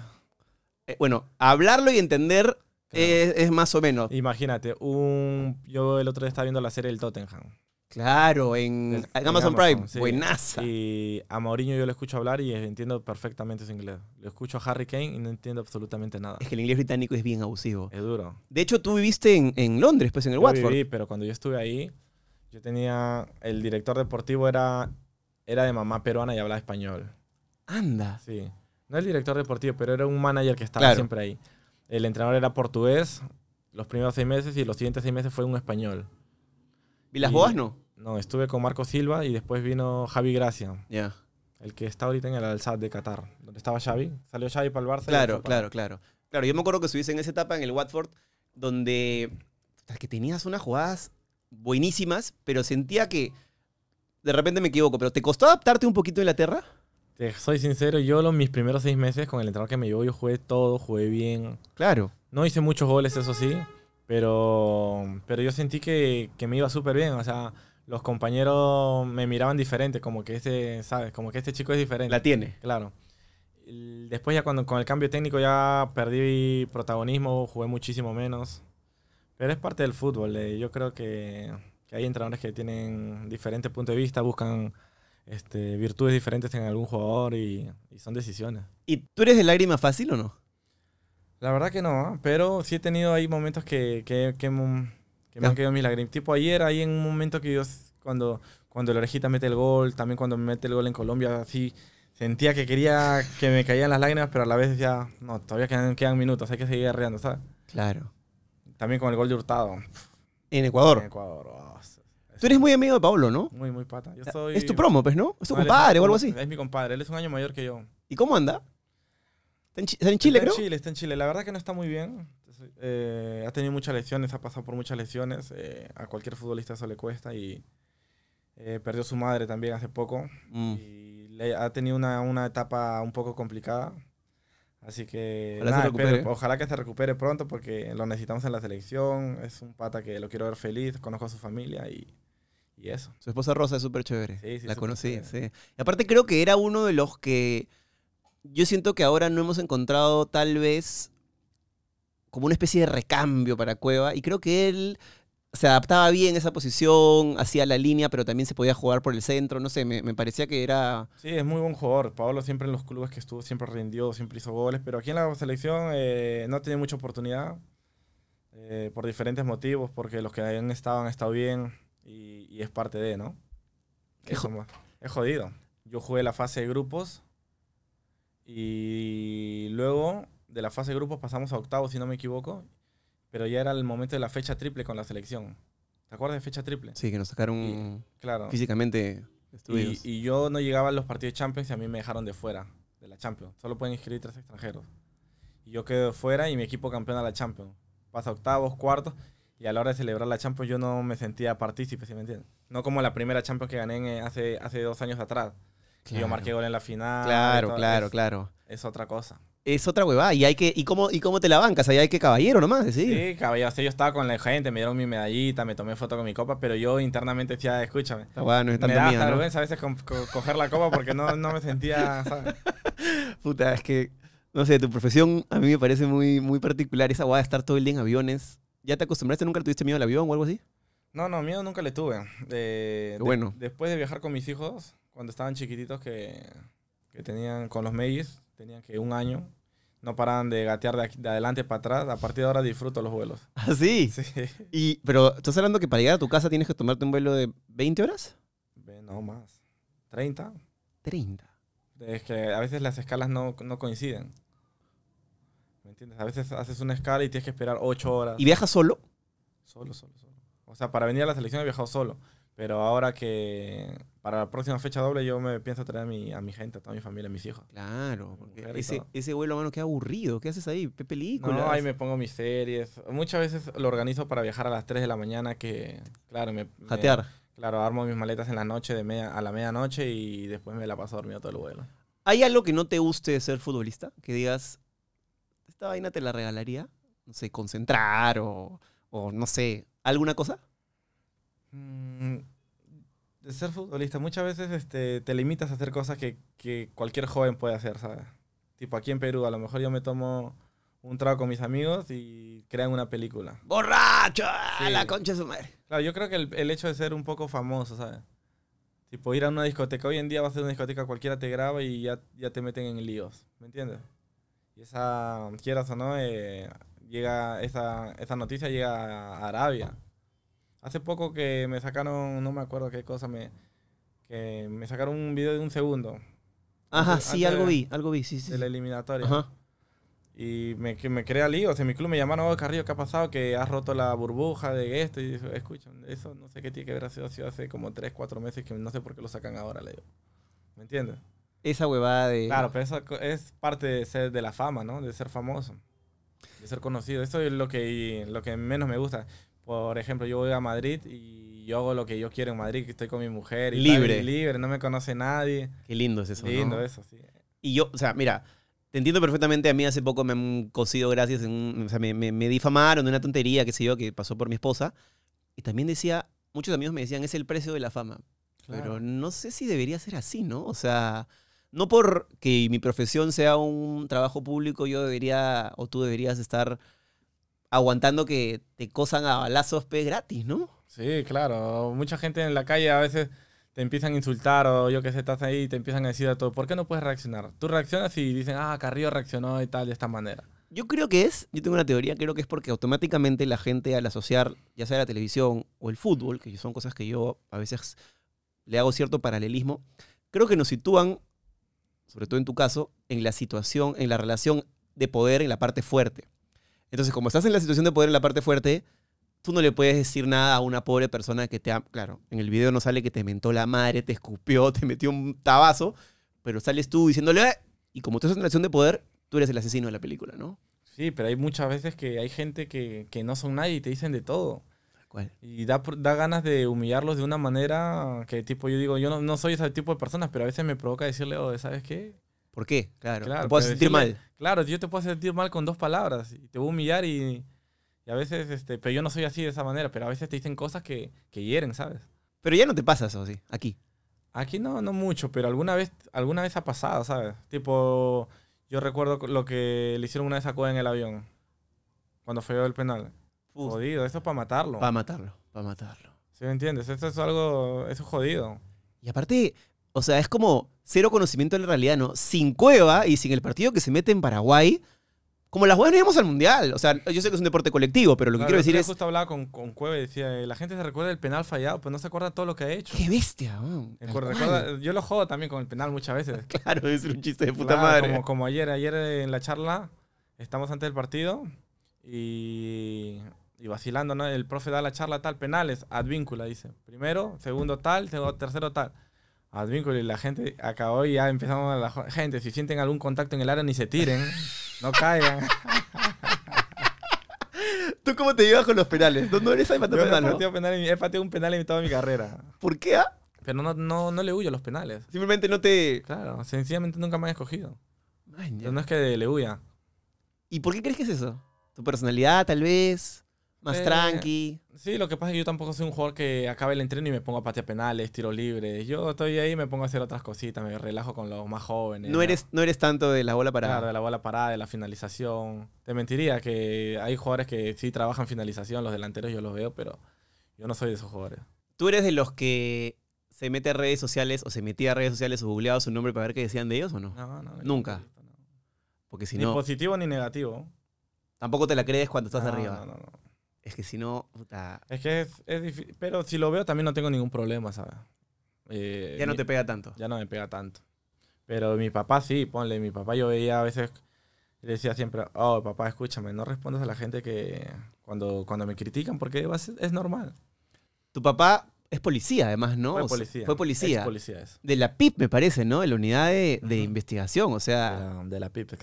Eh, bueno, hablarlo y entender es, más o menos. Imagínate, un, yo el otro día estaba viendo la serie El Tottenham. Claro, en, Amazon, Prime. Buenaza. Y a Mourinho yo le escucho hablar y entiendo perfectamente su inglés. Le escucho a Harry Kane y no entiendo absolutamente nada. Es que el inglés británico es bien abusivo. Es duro. De hecho, tú viviste en, Londres, pues en el Watford. Sí, pero cuando yo estuve ahí, yo tenía. El director deportivo era, era de mamá peruana y hablaba español. Anda. Sí. No el director deportivo, pero era un manager que estaba siempre ahí. El entrenador era portugués los primeros seis meses y los siguientes seis meses fue un español. ¿Y las Boas no? No, estuve con Marco Silva y después vino Javi Gracia. Ya. El que está ahorita en el Alzad de Qatar, donde estaba Xavi. Salió Xavi para el Barça. Claro, claro, claro. Claro, yo me acuerdo que estuviste en esa etapa en el Watford, donde que tenías unas jugadas buenísimas, pero sentía que, de repente me equivoco, pero ¿te costó adaptarte un poquito a Inglaterra? Te soy sincero, yo los, mis primeros seis meses con el entrenador que me llevó, yo jugué todo, jugué bien. Claro. No hice muchos goles, eso sí, pero, pero yo sentí que, me iba súper bien. O sea, los compañeros me miraban diferente, como que este, ¿sabes? Como que este chico es diferente. La tiene. Claro. Después ya cuando con el cambio técnico ya perdí protagonismo, jugué muchísimo menos. Pero es parte del fútbol. Eh, yo creo que, hay entrenadores que tienen diferentes puntos de vista, buscan este, virtudes diferentes en algún jugador y, y son decisiones. ¿Y tú eres de lágrima fácil o no? La verdad que no, ¿ah? pero sí he tenido ahí momentos que, que, que, me han quedado mis lágrimas. Tipo ayer, ahí en un momento que yo, cuando, cuando la orejita mete el gol, también cuando mete el gol en Colombia, así sentía que quería que me caían las lágrimas, pero a la vez decía, no, todavía quedan, quedan minutos, hay que seguir arreando, ¿sabes? Claro. También con el gol de Hurtado. En Ecuador. En Ecuador. Oh, Tú eres muy amigo de Pablo, ¿no? Muy, muy pata. Ah, es tu promo, pues, ¿no? Es tu compadre o algo así. Es mi compadre, él es un año mayor que yo. ¿Y cómo anda? está en Chile, está En Chile, está en Chile. La verdad que no está muy bien. Eh, ha tenido muchas lesiones, ha pasado por muchas lesiones. Eh, a cualquier futbolista eso le cuesta y eh, perdió su madre también hace poco. Mm. Y ha tenido una, una, etapa un poco complicada. Así que ojalá, que se recupere pronto porque lo necesitamos en la selección. Es un pata que lo quiero ver feliz, conozco a su familia y, y eso. Su esposa Rosa es súper chévere. Sí, sí, la conocí, sí. Y aparte creo que era uno de los que yo siento que ahora no hemos encontrado tal vez como una especie de recambio para Cueva y creo que él se adaptaba bien a esa posición, hacía la línea, pero también se podía jugar por el centro, no sé, me, parecía que era... Sí, es muy buen jugador. Pablo siempre en los clubes que estuvo, siempre rindió, siempre hizo goles, pero aquí en la selección eh, no tiene mucha oportunidad eh, por diferentes motivos, porque los que han estado han estado bien y, es parte de, ¿no? Es jodido. Yo jugué la fase de grupos y luego de la fase de grupos pasamos a octavos, si no me equivoco. Pero ya era el momento de la fecha triple con la selección. ¿Te acuerdas de fecha triple? Sí, que nos sacaron claro. físicamente y, yo no llegaba a los partidos de Champions y a mí me dejaron de fuera de la Champions. Solo pueden inscribir tres extranjeros. Y yo quedo fuera y mi equipo campeón a la Champions. Pasa octavos, cuartos. Y a la hora de celebrar la Champions yo no me sentía partícipe, entiendes? No como la primera Champions que gané eh, hace, hace dos años atrás yo marqué gol en la final. Claro, claro, claro. Es otra cosa. Es otra huevada. ¿Y, hay que, y, cómo, ¿Y cómo te la bancas? Ahí hay que caballero nomás, ¿sí? Sí, caballero. yo estaba con la gente, me dieron mi medallita, me tomé foto con mi copa, pero yo internamente decía, escúchame. Está bueno, es me da a veces coger la copa porque no, me sentía, Puta, es que, no sé, tu profesión a mí me parece muy, muy particular. Esa huevada de estar todo el día en aviones. ¿Ya te acostumbraste? ¿Nunca le tuviste miedo al avión o algo así? No, no, miedo nunca le tuve. Eh, bueno. después de viajar con mis hijos, cuando estaban chiquititos que, tenían con los mejis, tenían que un año, no paraban de gatear de, adelante para atrás. A partir de ahora disfruto los vuelos. ¿Ah, sí? Sí. Y, pero, ¿estás hablando que para llegar a tu casa tienes que tomarte un vuelo de 20 horas? No más. ¿30? 30. Es que a veces las escalas no, no coinciden. ¿Me entiendes? A veces haces una escala y tienes que esperar 8 horas. ¿Y viajas solo? Solo, solo, solo. O sea, para venir a la selección he viajado solo. Pero ahora que para la próxima fecha doble yo me pienso traer a mi, gente, a toda mi familia, a mis hijos. Claro, ese, vuelo vuelo, mano, qué aburrido. ¿Qué haces ahí? ¿Qué películas? No, ahí me pongo mis series. Muchas veces lo organizo para viajar a las 3 de la mañana que, claro, me... Jatear. claro, armo mis maletas en la noche, a la medianoche y después me la paso dormido todo el vuelo. ¿Hay algo que no te guste de ser futbolista? Que digas, esta vaina te la regalaría. No sé, concentrar o, no sé, ¿alguna cosa? Mm, ser futbolista, muchas veces este, te limitas a hacer cosas que, cualquier joven puede hacer, ¿sabes? Tipo aquí en Perú, a lo mejor yo me tomo un trago con mis amigos y crean una película. ¡Borracho! ¡A ¡Ah, La concha de su madre. Claro, yo creo que el, hecho de ser un poco famoso, ¿sabes? Tipo ir a una discoteca. Hoy en día va a ser una discoteca, cualquiera te graba y ya, ya te meten en líos, ¿me entiendes? Y esa, quieras o no, eh, llega esa, esa noticia llega a Arabia. Hace poco que me sacaron, no me acuerdo qué cosa, me, que me sacaron un video de un segundo. Ajá, sí, algo vi, algo vi, sí, sí. De la eliminatoria. Ajá. Y me, que me crea líos. En mi club me llamaron, oh, Carrillo, ¿qué ha pasado? Que has roto la burbuja de esto. Y yo, escucha, eso no sé qué tiene que ver. Ha sido, hace como 3, 4 meses que no sé por qué lo sacan ahora, le digo. ¿Me entiendes? Esa huevada de... Claro, pero eso es parte de ser de la fama, ¿no? De ser famoso. De ser conocido. Eso es lo que, lo que menos me gusta. Por ejemplo, yo voy a Madrid y yo hago lo que yo quiero en Madrid, que estoy con mi mujer. libre. libre, no me conoce nadie. Qué lindo es eso. Lindo eso, sí. Y yo, o sea, mira, te entiendo perfectamente. A mí hace poco me han cosido gracias, o sea, me, difamaron de una tontería, qué sé yo, que pasó por mi esposa. Y también decía, muchos amigos me decían, es el precio de la fama. Pero no sé si debería ser así, ¿no? O sea, no que mi profesión sea un trabajo público, yo debería o tú deberías estar aguantando que te cosan a balazos sospe pues, gratis, ¿no? Sí, claro. Mucha gente en la calle a veces te empiezan a insultar o yo que sé, estás ahí y te empiezan a decir a todo, ¿por qué no puedes reaccionar? Tú reaccionas y dicen, ah, Carrillo reaccionó y tal, de esta manera. Yo creo que es, yo tengo una teoría, creo que es porque automáticamente la gente al asociar, ya sea la televisión o el fútbol, que son cosas que yo a veces le hago cierto paralelismo, creo que nos sitúan, sobre todo en tu caso, en la situación, en la relación de poder en la parte fuerte. Entonces, como estás en la situación de poder en la parte fuerte, tú no le puedes decir nada a una pobre persona que te ha... Claro, en el video no sale que te mentó la madre, te escupió, te metió un tabazo, pero sales tú diciéndole... Eh", y como tú estás en la situación de poder, tú eres el asesino de la película, ¿no? Sí, pero hay muchas veces que hay gente que, que no son nadie y te dicen de todo. Y da, da ganas de humillarlos de una manera que tipo yo digo, yo no, no soy ese tipo de personas, pero a veces me provoca decirle, ¿sabes qué? ¿Por qué? Claro, te puedo sentir mal. Claro, yo te puedo sentir mal con dos palabras y te voy a humillar y, a veces, este, pero yo no soy así de esa manera, pero a veces te dicen cosas que, que hieren, ¿sabes? Pero ya no te pasa eso, ¿sí? Aquí. Aquí no, no mucho, pero alguna vez, alguna vez ha pasado, ¿sabes? Tipo, yo recuerdo lo que le hicieron una vez a en el avión, cuando fue el penal. jodido, eso es para matarlo. Para matarlo, para matarlo. ¿Sí me entiendes? Esto es algo, eso es jodido. Y aparte, o sea, es como cero conocimiento de la realidad, ¿no? Sin Cueva y sin el partido que se mete en Paraguay, como las no íbamos al mundial. O sea, yo sé que es un deporte colectivo, pero lo que quiero decir es. justo hablaba con, con Cueva y decía: eh, la gente se recuerda el penal fallado, pues no se acuerda todo lo que ha hecho. ¡Qué bestia! Man, yo lo juego también con el penal muchas veces. claro, es un chiste de puta madre. Como, ayer, ayer eh, en la charla, estamos antes del partido y, vacilando, ¿no? El profe da la charla tal, penales, advíncula, dice. Primero, segundo tal, tercero tal. Advínculo y la gente acabó y ya empezamos a la gente. Si sienten algún contacto en el área, ni se tiren. no caigan. ¿Tú cómo te llevas con los penales? ¿No, eres ahí para penal? penal he un penal en toda mi carrera. ¿Por qué? Ah? Pero no, no, le huyo a los penales. Simplemente no te. Claro, sencillamente nunca me han escogido. no es que le huya. ¿Y por qué crees que es eso? ¿Tu personalidad, tal vez? Más eh, tranqui. Sí, lo que pasa es que yo tampoco soy un jugador que acabe el entreno y me pongo a patear penales, tiro libre. Yo estoy ahí, y me pongo a hacer otras cositas, me relajo con los más jóvenes. No, eres, no eres tanto de la bola parada. Claro, de la bola parada, de la finalización. Te mentiría que hay jugadores que sí trabajan finalización, los delanteros yo los veo, pero yo no soy de esos jugadores. ¿Tú eres de los que se mete a redes sociales o se metía a redes sociales o googleaba su nombre para ver qué decían de ellos o no? No, no. Nunca. Porque ni positivo ni negativo. Tampoco te la crees cuando estás arriba. No, no, no. Es que si no, Es que es, difícil. Pero si lo veo también no tengo ningún problema, ¿sabes? Eh, ya no te pega tanto. Ya no me pega tanto. Pero mi papá sí, ponle, mi papá yo veía a veces, le decía siempre, oh, papá, escúchame, no respondas a la gente que cuando, cuando me critican, porque es normal. Tu papá es policía, además, ¿no? Fue policía. Fue policía. De la PIP, me parece, ¿no? De la unidad de, investigación, o sea. De la, de PIP,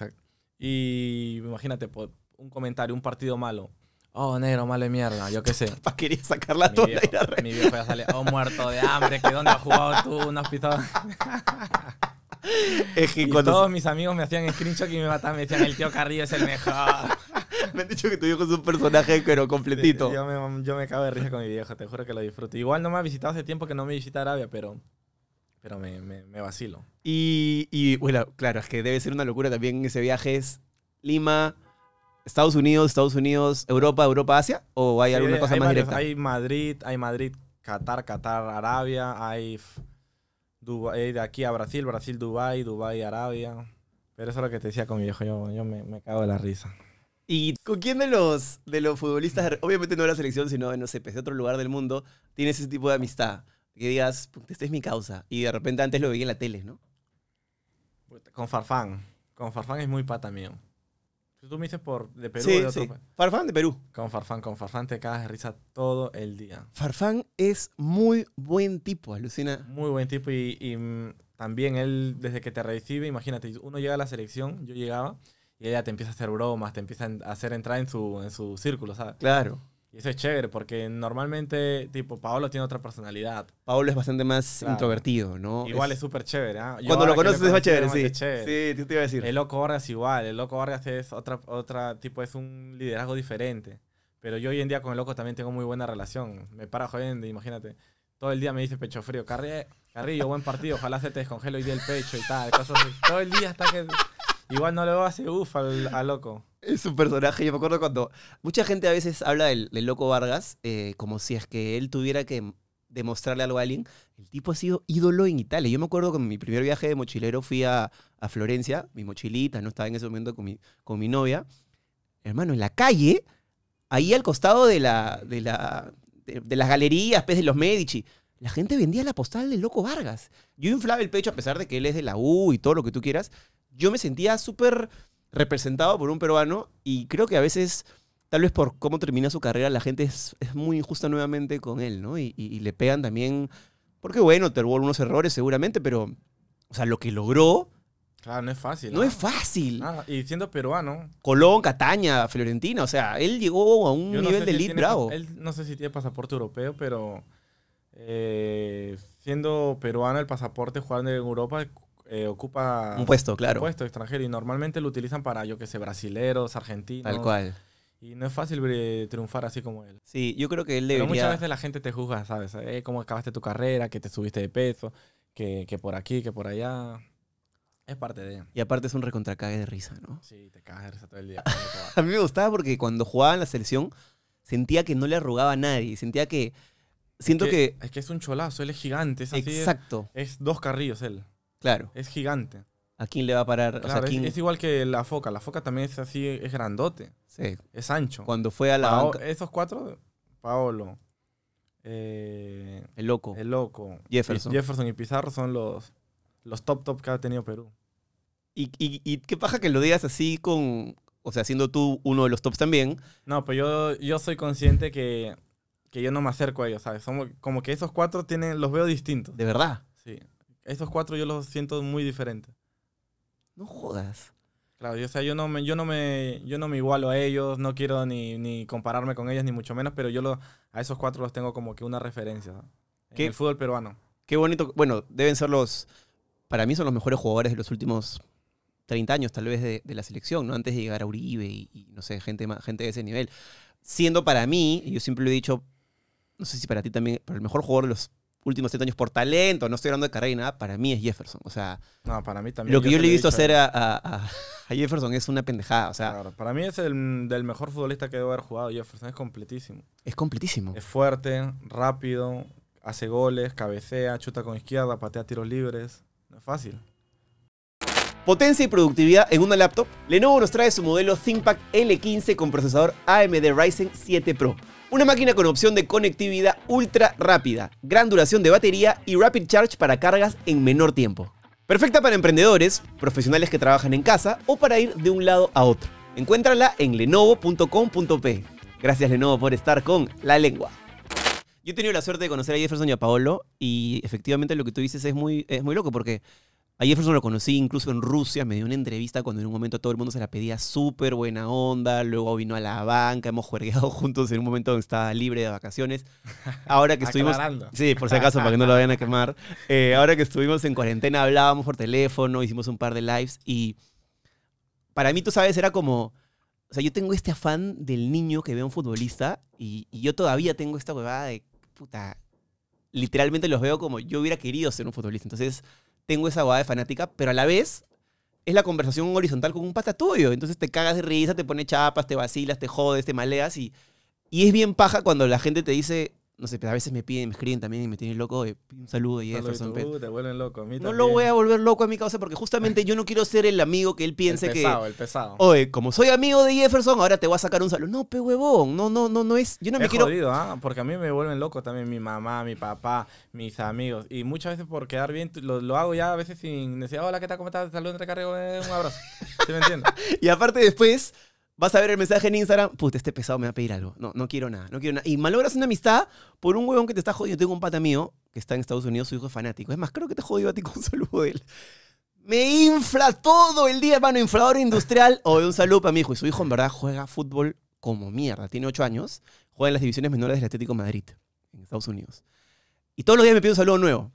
Y imagínate, un comentario, un partido malo Oh, negro, malo de mierda, yo qué sé. quería sacarla la toda y Mi viejo ya sale, oh, muerto de hambre, ¿qué dónde has jugado tú unos pisado. y todos mis amigos me hacían screenshot y me mataban, me decían, el tío Carrillo es el mejor. me han dicho que tu viejo es un personaje, pero completito. Yo me, yo me cago de risa con mi viejo, te juro que lo disfruto. Igual no me ha visitado hace tiempo que no me visita Arabia, pero, pero me, me, vacilo. Y, y, bueno, claro, es que debe ser una locura también ese viaje. Es Lima, Estados Unidos, Estados Unidos, Europa, Europa, Asia? ¿O hay alguna cosa más directa? Hay Madrid, hay Madrid, Qatar, Qatar, Arabia, hay Dubai, eh, de aquí a Brasil, Brasil, Dubai, Dubai, Arabia. Pero eso es lo que te decía con mi viejo, yo, me, me, cago de la risa. ¿Y con quién de los, de los futbolistas, obviamente no de la selección, sino no sé, pues, de otro lugar del mundo, tienes ese tipo de amistad? Que digas, este es mi causa. Y de repente antes lo veía en la tele, ¿no? Con Farfán. Con Farfán es muy pata mío. Pues tú me dices por de Perú. de otro sí. Farfán de Perú. Con Farfán, con Farfán te cagas de risa todo el día. Farfán es muy buen tipo, alucina. Muy buen tipo y, y mm, también él, desde que te recibe, imagínate, uno llega a la selección, yo llegaba, y ella te empieza a hacer bromas, te empieza a hacer entrar en su, en su círculo, ¿sabes? Claro. Y eso es chévere, porque normalmente, tipo, Paolo tiene otra personalidad. Paolo es bastante más introvertido, ¿no? Igual es súper chévere. ¿eh? Cuando lo conoces es más chévere, sí. Sí, te iba a decir. El Loco Vargas igual. El Loco Vargas es otra, otra, tipo, es un liderazgo diferente. Pero yo hoy en día con el Loco también tengo muy buena relación. Me para joven imagínate. Todo el día me dice pecho frío. Carrillo, buen partido. Ojalá se te descongelo hoy día el pecho y tal. Todo el día hasta que... Igual no le va a hacer uff al Loco. Es un personaje, yo me acuerdo cuando... Mucha gente a veces habla del, loco Vargas eh, como si es que él tuviera que demostrarle algo a alguien. El tipo ha sido ídolo en Italia. Yo me acuerdo que mi primer viaje de mochilero fui a, Florencia, mi mochilita, no estaba en ese momento con mi, con mi novia. Hermano, en la calle, ahí al costado de, la, de, la, las galerías, pues, de los Medici, la gente vendía la postal del loco Vargas. Yo inflaba el pecho a pesar de que él es de la U y todo lo que tú quieras. Yo me sentía súper representado por un peruano y creo que a veces, tal vez por cómo termina su carrera, la gente es, muy injusta nuevamente con él, ¿no? Y, le pegan también, porque bueno, tuvo algunos errores seguramente, pero, o sea, lo que logró... Claro, ah, no es fácil. No, es fácil. Ah, y siendo peruano. Colón, Cataña, Florentina, o sea, él llegó a un nivel de elite bravo. Él no sé si tiene pasaporte europeo, pero eh, siendo peruano, el pasaporte jugando en Europa eh, ocupa un puesto, claro. Un puesto extranjero y normalmente lo utilizan para, yo que sé, brasileros, argentinos. Tal cual. Y no es fácil eh, triunfar así como él. Sí, yo creo que él debería... Pero muchas veces la gente te juzga, ¿sabes? Eh, cómo acabaste tu carrera, que te subiste de peso, que, que por aquí, que por allá. Es parte de... Y aparte es un recontracague de risa, ¿no? Sí, te cagas de risa todo el día. a mí me gustaba porque cuando jugaba en la selección sentía que no le arrugaba a nadie. Sentía que... Siento que, Es que es un cholazo, él es gigante. Es así, Exacto. es dos carrillos él. Claro. Es gigante. ¿A quién le va a parar? Claro, es, igual que la foca. La foca también es así, es grandote. Sí. Es ancho. Cuando fue a la Esos cuatro, Paolo, eh, el Loco. El Loco. Jefferson. Jefferson y Pizarro son los, los top top que ha tenido Perú. Y, qué pasa que lo digas así con... O sea, siendo tú uno de los tops también. No, pues yo, yo soy consciente que, que yo no me acerco a ellos, ¿sabes? como que esos cuatro tienen, los veo distintos. ¿De verdad? Sí. Esos cuatro yo los siento muy diferentes. No jodas. Claro, yo, sea, yo no me, yo no me, yo no me igualo a ellos, no quiero ni, compararme con ellos, ni mucho menos, pero yo a esos cuatro los tengo como que una referencia en el fútbol peruano. Qué bonito. Bueno, deben ser los, para mí son los mejores jugadores de los últimos 30 años, tal vez, de, la selección, ¿no? Antes de llegar a Uribe y, no sé, gente, gente de ese nivel. Siendo para mí, yo siempre lo he dicho, no sé si para ti también, pero el mejor jugador de los últimos 7 años por talento, no estoy hablando de carrera y nada, para mí es Jefferson. O sea, para mí también. Lo que yo, le he visto hacer a, Jefferson es una pendejada. O sea, para mí es el del mejor futbolista que debo haber jugado Jefferson. Es completísimo. Es completísimo. Es fuerte, rápido, hace goles, cabecea, chuta con izquierda, patea tiros libres. No es fácil. Potencia y productividad en una laptop. Lenovo nos trae su modelo ThinkPad L15 con procesador AMD Ryzen 7 Pro una máquina con opción de conectividad ultra rápida, gran duración de batería y rapid charge para cargas en menor tiempo. Perfecta para emprendedores, profesionales que trabajan en casa o para ir de un lado a otro. Encuéntrala en lenovo.com.p. Gracias Lenovo por estar con la lengua. Yo he tenido la suerte de conocer a Jefferson y a Paolo y efectivamente lo que tú dices es muy, es muy loco porque a Jefferson lo conocí incluso en Rusia, me dio una entrevista cuando en un momento todo el mundo se la pedía súper buena onda, luego vino a la banca, hemos juergueado juntos en un momento donde estaba libre de vacaciones. Ahora que estuvimos... Sí, por si acaso, para que no lo vayan a quemar. Eh, ahora que estuvimos en cuarentena hablábamos por teléfono, hicimos un par de lives y para mí, tú sabes, era como... O sea, yo tengo este afán del niño que ve a un futbolista y, yo todavía tengo esta huevada de Literalmente los veo como yo hubiera querido ser un futbolista. Entonces, tengo esa guada de fanática, pero a la vez es la conversación horizontal con un pata tuyo. Entonces te cagas de risa, te pone chapas, te vacilas, te jodes, te maleas y, y es bien paja cuando la gente te dice, no sé, pero a veces me piden, me escriben también y me tienen loco, eh, un saludo y Jefferson. Uh, te vuelven loco, No lo voy a volver loco a mi causa porque justamente yo no quiero ser el amigo que él piense el pesado, El pesado, Oye, como soy amigo de Jefferson, ahora te voy a sacar un saludo. No, pe huevón, no, no, no, no es... Yo no me quiero... ¿ah? Porque a mí me vuelven loco también mi mamá, mi papá, mis amigos. Y muchas veces por quedar bien, lo, hago ya a veces sin necesidad, hola, ¿qué tal? ¿Cómo estás? Saludos, entre cargo, eh, un abrazo. ¿Sí me y aparte después vas a ver el mensaje en Instagram, puta, este pesado me va a pedir algo. No, no quiero nada, no quiero nada. Y malogras una amistad por un huevón que te está jodiendo. tengo un pata mío que está en Estados Unidos, su hijo es fanático. Es más, creo que te jodió a ti con un saludo de él. Me infla todo el día, hermano, inflador industrial. O un saludo para mi hijo. Y su hijo, en verdad, juega fútbol como mierda. Tiene ocho años, juega en las divisiones menores del Atlético Madrid, en Estados Unidos. Y todos los días me pide un saludo nuevo.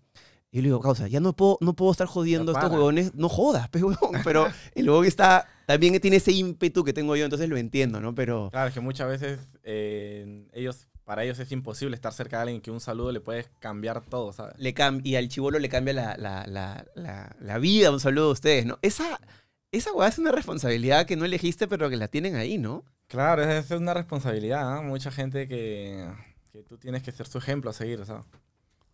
Y yo le digo, causa, ya no puedo, no puedo estar jodiendo a estos huevones. No jodas, pero, pero el huevón está también tiene ese ímpetu que tengo yo, entonces lo entiendo, ¿no? Pero... Claro, es que muchas veces eh, ellos, para ellos es imposible estar cerca de alguien que un saludo le puede cambiar todo, ¿sabes? Le y al chivolo le cambia la, vida un saludo de ustedes, ¿no? Esa, esa weá es una responsabilidad que no elegiste, pero que la tienen ahí, ¿no? Claro, esa es una responsabilidad, ¿no? ¿ah? Mucha gente que, tú tienes que ser su ejemplo a seguir, ¿sabes?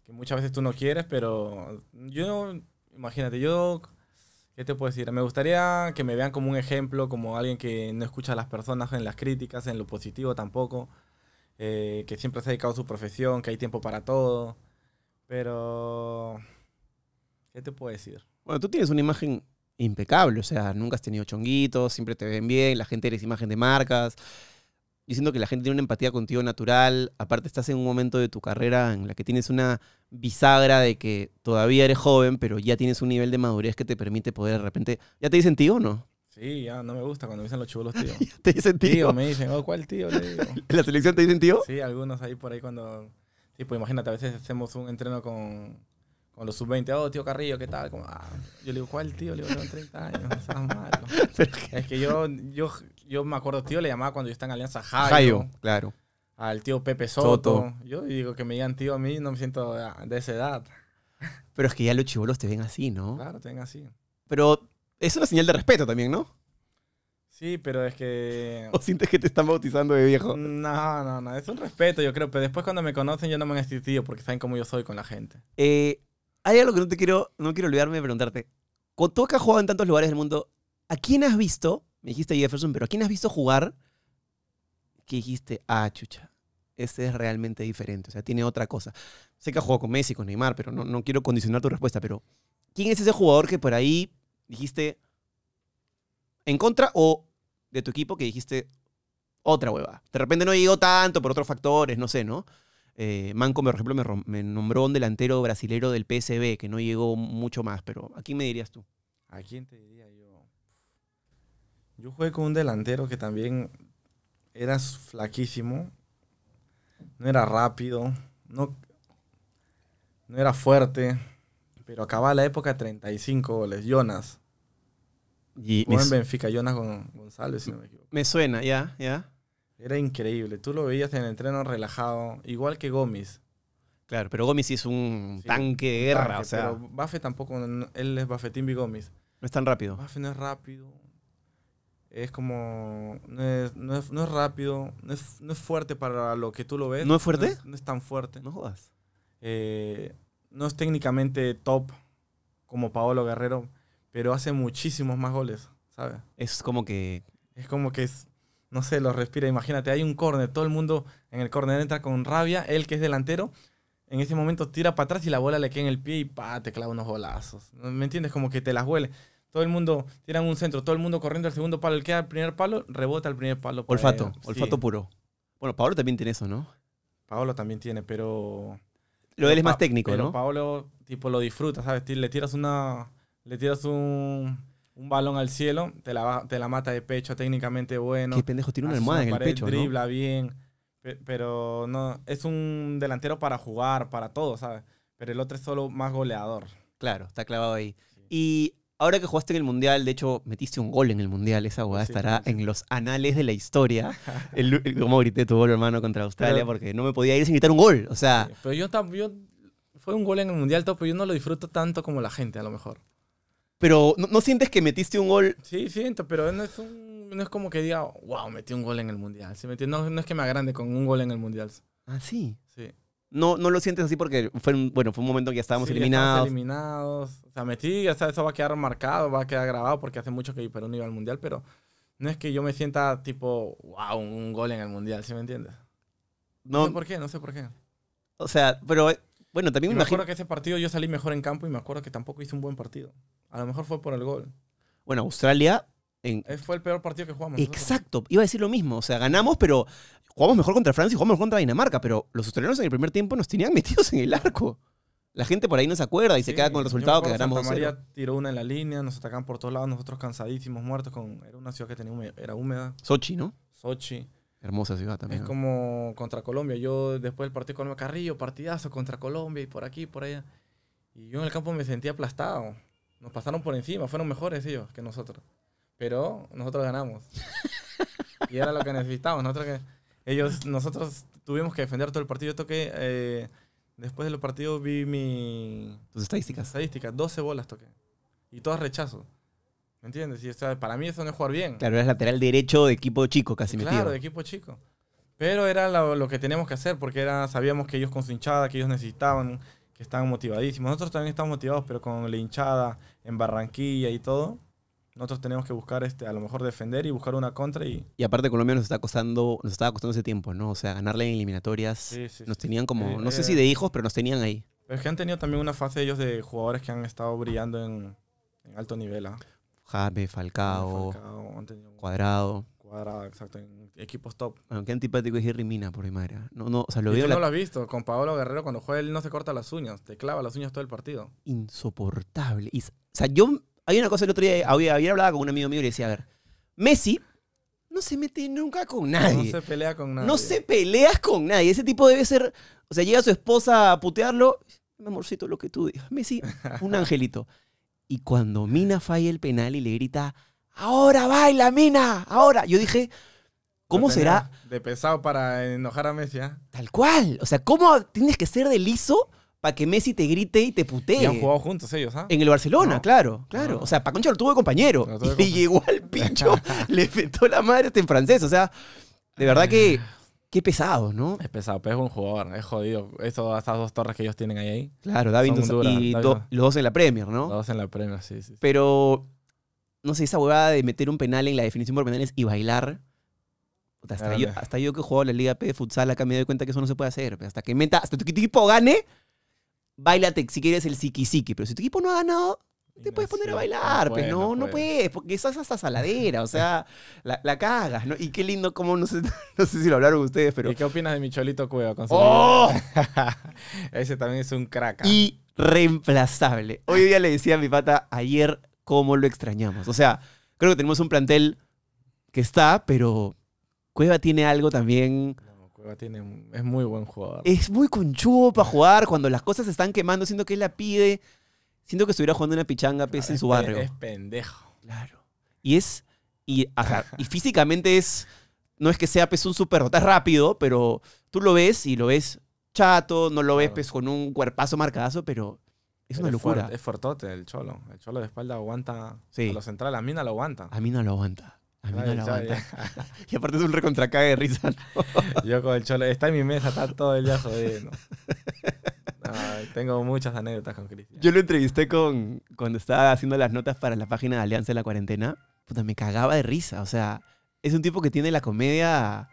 Que muchas veces tú no quieres, pero yo, imagínate, yo ¿Qué te puedo decir? Me gustaría que me vean como un ejemplo, como alguien que no escucha a las personas en las críticas, en lo positivo tampoco, eh, que siempre se ha dedicado a su profesión, que hay tiempo para todo. Pero, ¿qué te puedo decir? Bueno, tú tienes una imagen impecable, o sea, nunca has tenido chonguitos, siempre te ven bien, la gente eres imagen de marcas. diciendo que la gente tiene una empatía contigo natural, aparte estás en un momento de tu carrera en la que tienes una bisagra de que todavía eres joven, pero ya tienes un nivel de madurez que te permite poder de repente. ¿Ya te dicen tío o no? Sí, ya no me gusta cuando me dicen los chulos, tíos. ¿Te dicen tío? me dicen, oh, ¿cuál tío? ¿En la selección te dicen tío? Sí, algunos ahí por ahí cuando. Sí, imagínate, a veces hacemos un entreno con, con los sub-20. Oh, tío Carrillo, ¿qué tal? Como, ah, Yo le digo, ¿cuál tío? Le digo, tengo 30 años, no seas malo. es que yo, yo, yo me acuerdo, tío, le llamaba cuando yo estaba en Alianza Jairo. Jairo, claro al tío Pepe Soto. Yo digo que me digan tío a mí, no me siento de esa edad. Pero es que ya los chivolos te ven así, ¿no? Claro, te ven así. Pero es una señal de respeto también, ¿no? Sí, pero es que... ¿O sientes que te están bautizando de viejo? No, no, no. Es un respeto, yo creo. Pero después cuando me conocen ya no me han decir tío porque saben cómo yo soy con la gente. Eh, hay algo que no te quiero... No quiero olvidarme de preguntarte. Con tú que has jugado en tantos lugares del mundo, ¿a quién has visto? Me dijiste Jefferson, pero ¿a quién has visto jugar ¿Qué dijiste, ah, chucha, ese es realmente diferente, o sea, tiene otra cosa? Sé que ha jugado con Messi, con Neymar, pero no, quiero condicionar tu respuesta, pero ¿quién es ese jugador que por ahí dijiste en contra o de tu equipo que dijiste otra hueva? De repente no llegó tanto por otros factores, no sé, ¿no? Eh, Manco, por ejemplo, me, nombró un delantero brasilero del PSB que no llegó mucho más, pero ¿a quién me dirías tú? ¿A quién te diría yo? Yo jugué con un delantero que también eras flaquísimo, no era rápido, no, no era fuerte, pero acababa la época 35 goles. Jonas. Y en Benfica, Jonas González, si no me equivoco. Me suena, ya, ya. Era increíble. Tú lo veías en el entreno relajado, igual que Gómez. Claro, pero Gómez es un tanque de guerra, o sea. Pero tampoco, él es Buffetín y Gómez. No es tan rápido. Buffett no es rápido, es como, no es, rápido, no es, fuerte para lo que tú lo ves. ¿No es fuerte? No es, tan fuerte. No jodas. Eh, no es técnicamente top como Paolo Guerrero, pero hace muchísimos más goles, ¿sabes? Es como que... Es como que es, no sé, lo respira. Imagínate, hay un córner, todo el mundo en el córner entra con rabia, él que es delantero, en ese momento tira para atrás y la bola le queda en el pie y pa, te clava unos golazos. ¿Me entiendes? Como que te las huele. Todo el mundo, tiene un centro, todo el mundo corriendo al segundo palo. El que da el primer palo, rebota el primer palo. Olfato, olfato puro. Bueno, Paolo también tiene eso, ¿no? Paolo también tiene, pero... Lo de él es más técnico, ¿no? Paolo, tipo, lo disfruta, ¿sabes? Le tiras una... Le tiras un, un balón al cielo, te la, mata de pecho, técnicamente bueno. Qué pendejo, tiene una almohada en el pecho, ¿no? Dribla bien, pero no... Es un delantero para jugar, para todo, ¿sabes? Pero el otro es solo más goleador. Claro, está clavado ahí. Y Ahora que jugaste en el Mundial, de hecho, metiste un gol en el Mundial, esa jugada estará en los anales de la historia. el, como grité tu gol, hermano, contra Australia, porque no me podía ir sin gritar un gol. O sea. Pero yo también. Fue un gol en el Mundial, pero yo no lo disfruto tanto como la gente, a lo mejor. Pero, ¿no, sientes que metiste un gol? Sí, siento, pero no es, no es como que diga, wow, metí un gol en el Mundial. metiendo no es que me agrande con un gol en el Mundial. Ah, sí. Sí no, no lo sientes así porque fue un, bueno, fue un momento en que ya estábamos sí, eliminados. eliminados. O sea, metí, o eso va a quedar marcado, va a quedar grabado porque hace mucho que Perú no iba al mundial, pero no es que yo me sienta tipo, wow, un gol en el mundial, ¿sí me entiendes? No, sé por qué, no sé por qué. O sea, pero eh, bueno, también me imagino... acuerdo que ese partido yo salí mejor en campo y me acuerdo que tampoco hice un buen partido. A lo mejor fue por el gol. Bueno, Australia fue el peor partido que jugamos. Exacto, iba a decir lo mismo. O sea, ganamos, pero jugamos mejor contra Francia y jugamos mejor contra Dinamarca, pero los australianos en el primer tiempo nos tenían metidos en el arco. La gente por ahí no se acuerda y se queda con el resultado que ganamos. María tiró una en la línea, nos atacaban por todos lados, nosotros cansadísimos, muertos. Con, era una ciudad que tenía húmeda, era húmeda. Sochi, ¿no? Sochi. Hermosa ciudad también. Es como contra Colombia. Yo después del partido con Macarrillo partidazo contra Colombia y por aquí, por allá. Y yo en el campo me sentía aplastado. Nos pasaron por encima, fueron mejores ellos que nosotros pero nosotros ganamos. y era lo que necesitábamos. Nosotros, ellos, nosotros tuvimos que defender todo el partido. Yo toqué, eh, después los partidos, vi mi... Tus estadísticas. Estadísticas, 12 bolas toqué. Y todas rechazo. ¿Me entiendes? Y, para mí eso no es jugar bien. Claro, eres lateral derecho de equipo chico casi metido. Claro, de equipo chico. Pero era lo, que teníamos que hacer porque era, sabíamos que ellos con su hinchada, que ellos necesitaban, que estaban motivadísimos. Nosotros también estábamos motivados, pero con la hinchada en Barranquilla y todo, nosotros tenemos que buscar, este, a lo mejor, defender y buscar una contra. Y, aparte, Colombia nos, está costando, nos estaba costando ese tiempo, ¿no? O sea, ganarle en eliminatorias. nos tenían como, no sé eh, si de hijos, pero nos tenían ahí. Pero es que han tenido también una fase ellos de jugadores que han estado brillando en, alto nivel. ¿ah? Jabe, Falcao, Cuadrado. Cuadrado, exacto, equipos top. Bueno, qué antipático es Jerry Mina, por mi madre. ¿ah? No, no, o sea, lo veo. no lo has visto. Con Paolo Guerrero, cuando juega, él no se corta las uñas. Te clava las uñas todo el partido. Insoportable. o sea, yo hay una cosa el otro día, había, hablado con un amigo mío y le decía, a ver, Messi no se mete nunca con nadie. No se pelea con nadie. No se peleas con nadie. Ese tipo debe ser, o sea, llega su esposa a putearlo, mi amorcito, lo que tú digas. Messi, un angelito. Y cuando Mina falla el penal y le grita, ahora baila, Mina, ahora. Yo dije, ¿Cómo será? De pesado para enojar a Messi, ¿ah? Tal cual. O sea, ¿cómo tienes que ser de liso para que Messi te grite y te putee. Y han jugado juntos ellos, ¿ah? En el Barcelona, claro, ah. claro. O sea, concha lo tuvo de compañero. y compañero. llegó al pincho, le petó la madre hasta en francés. O sea, de verdad que. Qué pesado, ¿no? Es pesado, pero es un jugador, es jodido. estas dos torres que ellos tienen ahí. claro, David y los dos en la Premier, ¿no? Los dos en la Premier, sí, sí. Pero, no sé, esa huevada de meter un penal en la definición por penales y bailar. Hasta, yo, hasta yo, que he jugado la Liga P de futsal acá me doy cuenta que eso no se puede hacer. Hasta que meta, hasta tu equipo gane, bailate si quieres el siki pero si tu equipo no ha ganado, te puedes poner a bailar, pues, no no, pues. puedes, porque estás hasta saladera, o sea, la, cagas, ¿no? Y qué lindo como, no sé, no sé si lo hablaron ustedes, pero... ¿Y qué opinas de mi cholito cueva con ¡Oh! Ese también es un crack. Y ¿ah? reemplazable. Hoy día le decía a mi pata, ayer, cómo lo extrañamos. O sea, creo que tenemos un plantel que está, pero Cueva tiene algo también... Tiene, es muy buen jugador. Es muy conchudo para jugar cuando las cosas se están quemando. Siento que él la pide. Siento que estuviera jugando una pichanga pez pues, en su barrio. Es pendejo. Claro. Y es. Y, y físicamente es. No es que sea pez pues, un super está rápido, pero tú lo ves y lo ves chato, no lo ves pues, con un cuerpazo marcadazo, pero es una locura. es, fortote el cholo. El cholo de espalda aguanta. A lo central, a mí no lo aguanta. A mí no lo aguanta. A mí y aparte es un recontracague de risa. Yo con el cholo. Está en mi mesa, está todo el día jodiendo. tengo muchas anécdotas con Cristian. Yo lo entrevisté con, cuando estaba haciendo las notas para la página de Alianza de la Cuarentena. Puta, me cagaba de risa. O sea, es un tipo que tiene la comedia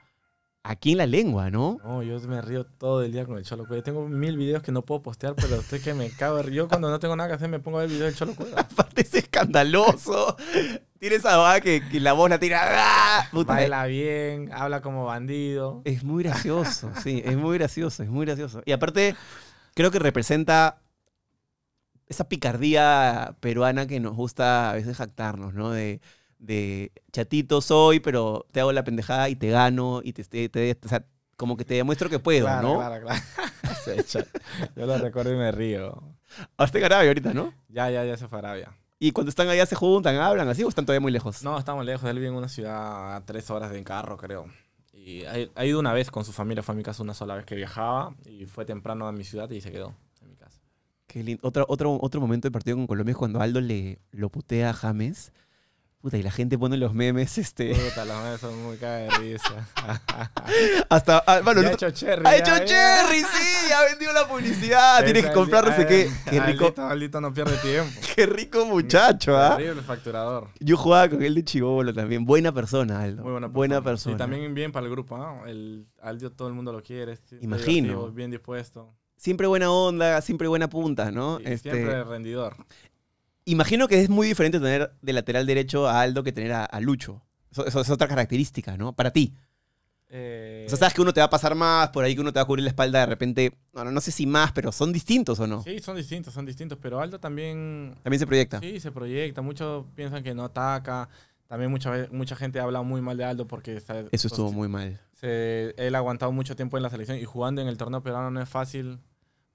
aquí en la lengua, ¿no? No, yo me río todo el día con el Cholo Cueva. Tengo mil videos que no puedo postear, pero usted que me cago. Yo cuando no tengo nada que hacer me pongo a ver videos del Cholo Cueva. Aparte es escandaloso. Tiene esa voz que, la voz la tira. ¡ah! Baila eh. bien, habla como bandido. Es muy gracioso, sí, es muy gracioso, es muy gracioso. Y aparte, creo que representa esa picardía peruana que nos gusta a veces jactarnos, ¿no? De de chatito soy, pero te hago la pendejada y te gano y te, como que te demuestro que puedo, ¿no? Claro, claro. claro. Yo lo recuerdo y me río. Hasta ah, Arabia ahorita, ¿no? Ya, ya, ya se fue a Arabia. ¿Y cuando están allá se juntan, hablan así o están todavía muy lejos? No, estamos lejos. Él vive en una ciudad a tres horas de carro, creo. Y ha ido una vez con su familia, fue a mi casa una sola vez que viajaba y fue temprano a mi ciudad y se quedó en mi casa. Qué lindo. Otro, otro, otro momento de partido con Colombia es cuando Aldo le lo putea a James Puta, y la gente pone los memes, este. Puta, los memes son muy cagados de risa. Hasta. Ah, bueno, ha hecho Cherry. Ha hecho Cherry, sí, ha vendido la publicidad. Tienes que comprar no sé ah, qué. Ah, qué rico. Maldito, maldito no pierde tiempo. qué rico muchacho, ¿ah? ¿eh? Terrible facturador. Yo jugaba con él de chivolo también. Buena persona, Aldo. Muy buena persona. Y también bien para el grupo, ¿no? El Aldo todo el mundo lo quiere. Imagino. Bien dispuesto siempre buena onda, siempre buena punta, ¿no? este, siempre rendidor. Imagino que es muy diferente tener de lateral derecho a Aldo que tener a, Lucho. Eso, es otra característica, ¿no? Para ti. Eh, o sea, sabes que uno te va a pasar más, por ahí que uno te va a cubrir la espalda de repente. Bueno, no sé si más, pero son distintos o no. Sí, son distintos, son distintos. Pero Aldo también. También se proyecta. Sí, se proyecta. Muchos piensan que no ataca. También mucha, mucha gente ha hablado muy mal de Aldo porque... Está, Eso estuvo pues, muy mal. él ha aguantado mucho tiempo en la selección y jugando en el torneo peruano no es fácil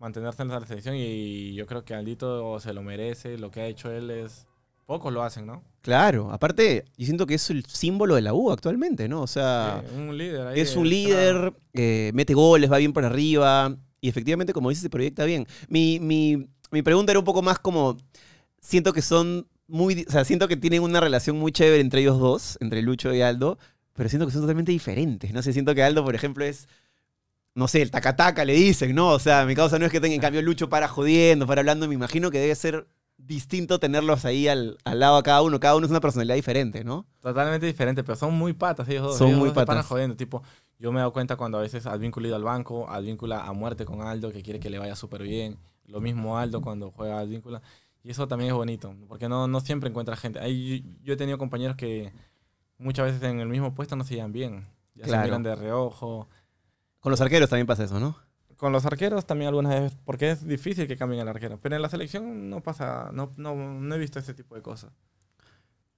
mantenerse en la selección y yo creo que Aldito se lo merece, lo que ha hecho él es... Pocos lo hacen, ¿no? Claro, aparte, yo siento que es el símbolo de la U actualmente, ¿no? O sea, un líder es un líder, eh, mete goles, va bien por arriba y efectivamente, como dices, se proyecta bien. Mi, pregunta era un poco más como, siento que son muy, o sea, siento que tienen una relación muy chévere entre ellos dos, entre Lucho y Aldo, pero siento que son totalmente diferentes, ¿no? siento que Aldo, por ejemplo, es no sé, el tacataca -taca, le dicen, ¿no? O sea, mi causa no es que tenga, en cambio Lucho para jodiendo, para hablando, me imagino que debe ser distinto tenerlos ahí al, lado a cada uno, cada uno es una personalidad diferente, ¿no? Totalmente diferente, pero son muy patas ellos Son muy patas patas. jodiendo, tipo, yo me he dado cuenta cuando a veces has vinculado al banco, al vincula a muerte con Aldo, que quiere que le vaya súper bien, lo mismo Aldo cuando juega al vínculo. y eso también es bonito, porque no, no siempre encuentra gente. Ahí yo, he tenido compañeros que muchas veces en el mismo puesto no se llevan bien, ya claro. se miran de reojo, con los arqueros también pasa eso, ¿no? Con los arqueros también algunas veces, porque es difícil que cambien el arquero. Pero en la selección no pasa, no, no, he visto ese tipo de cosas.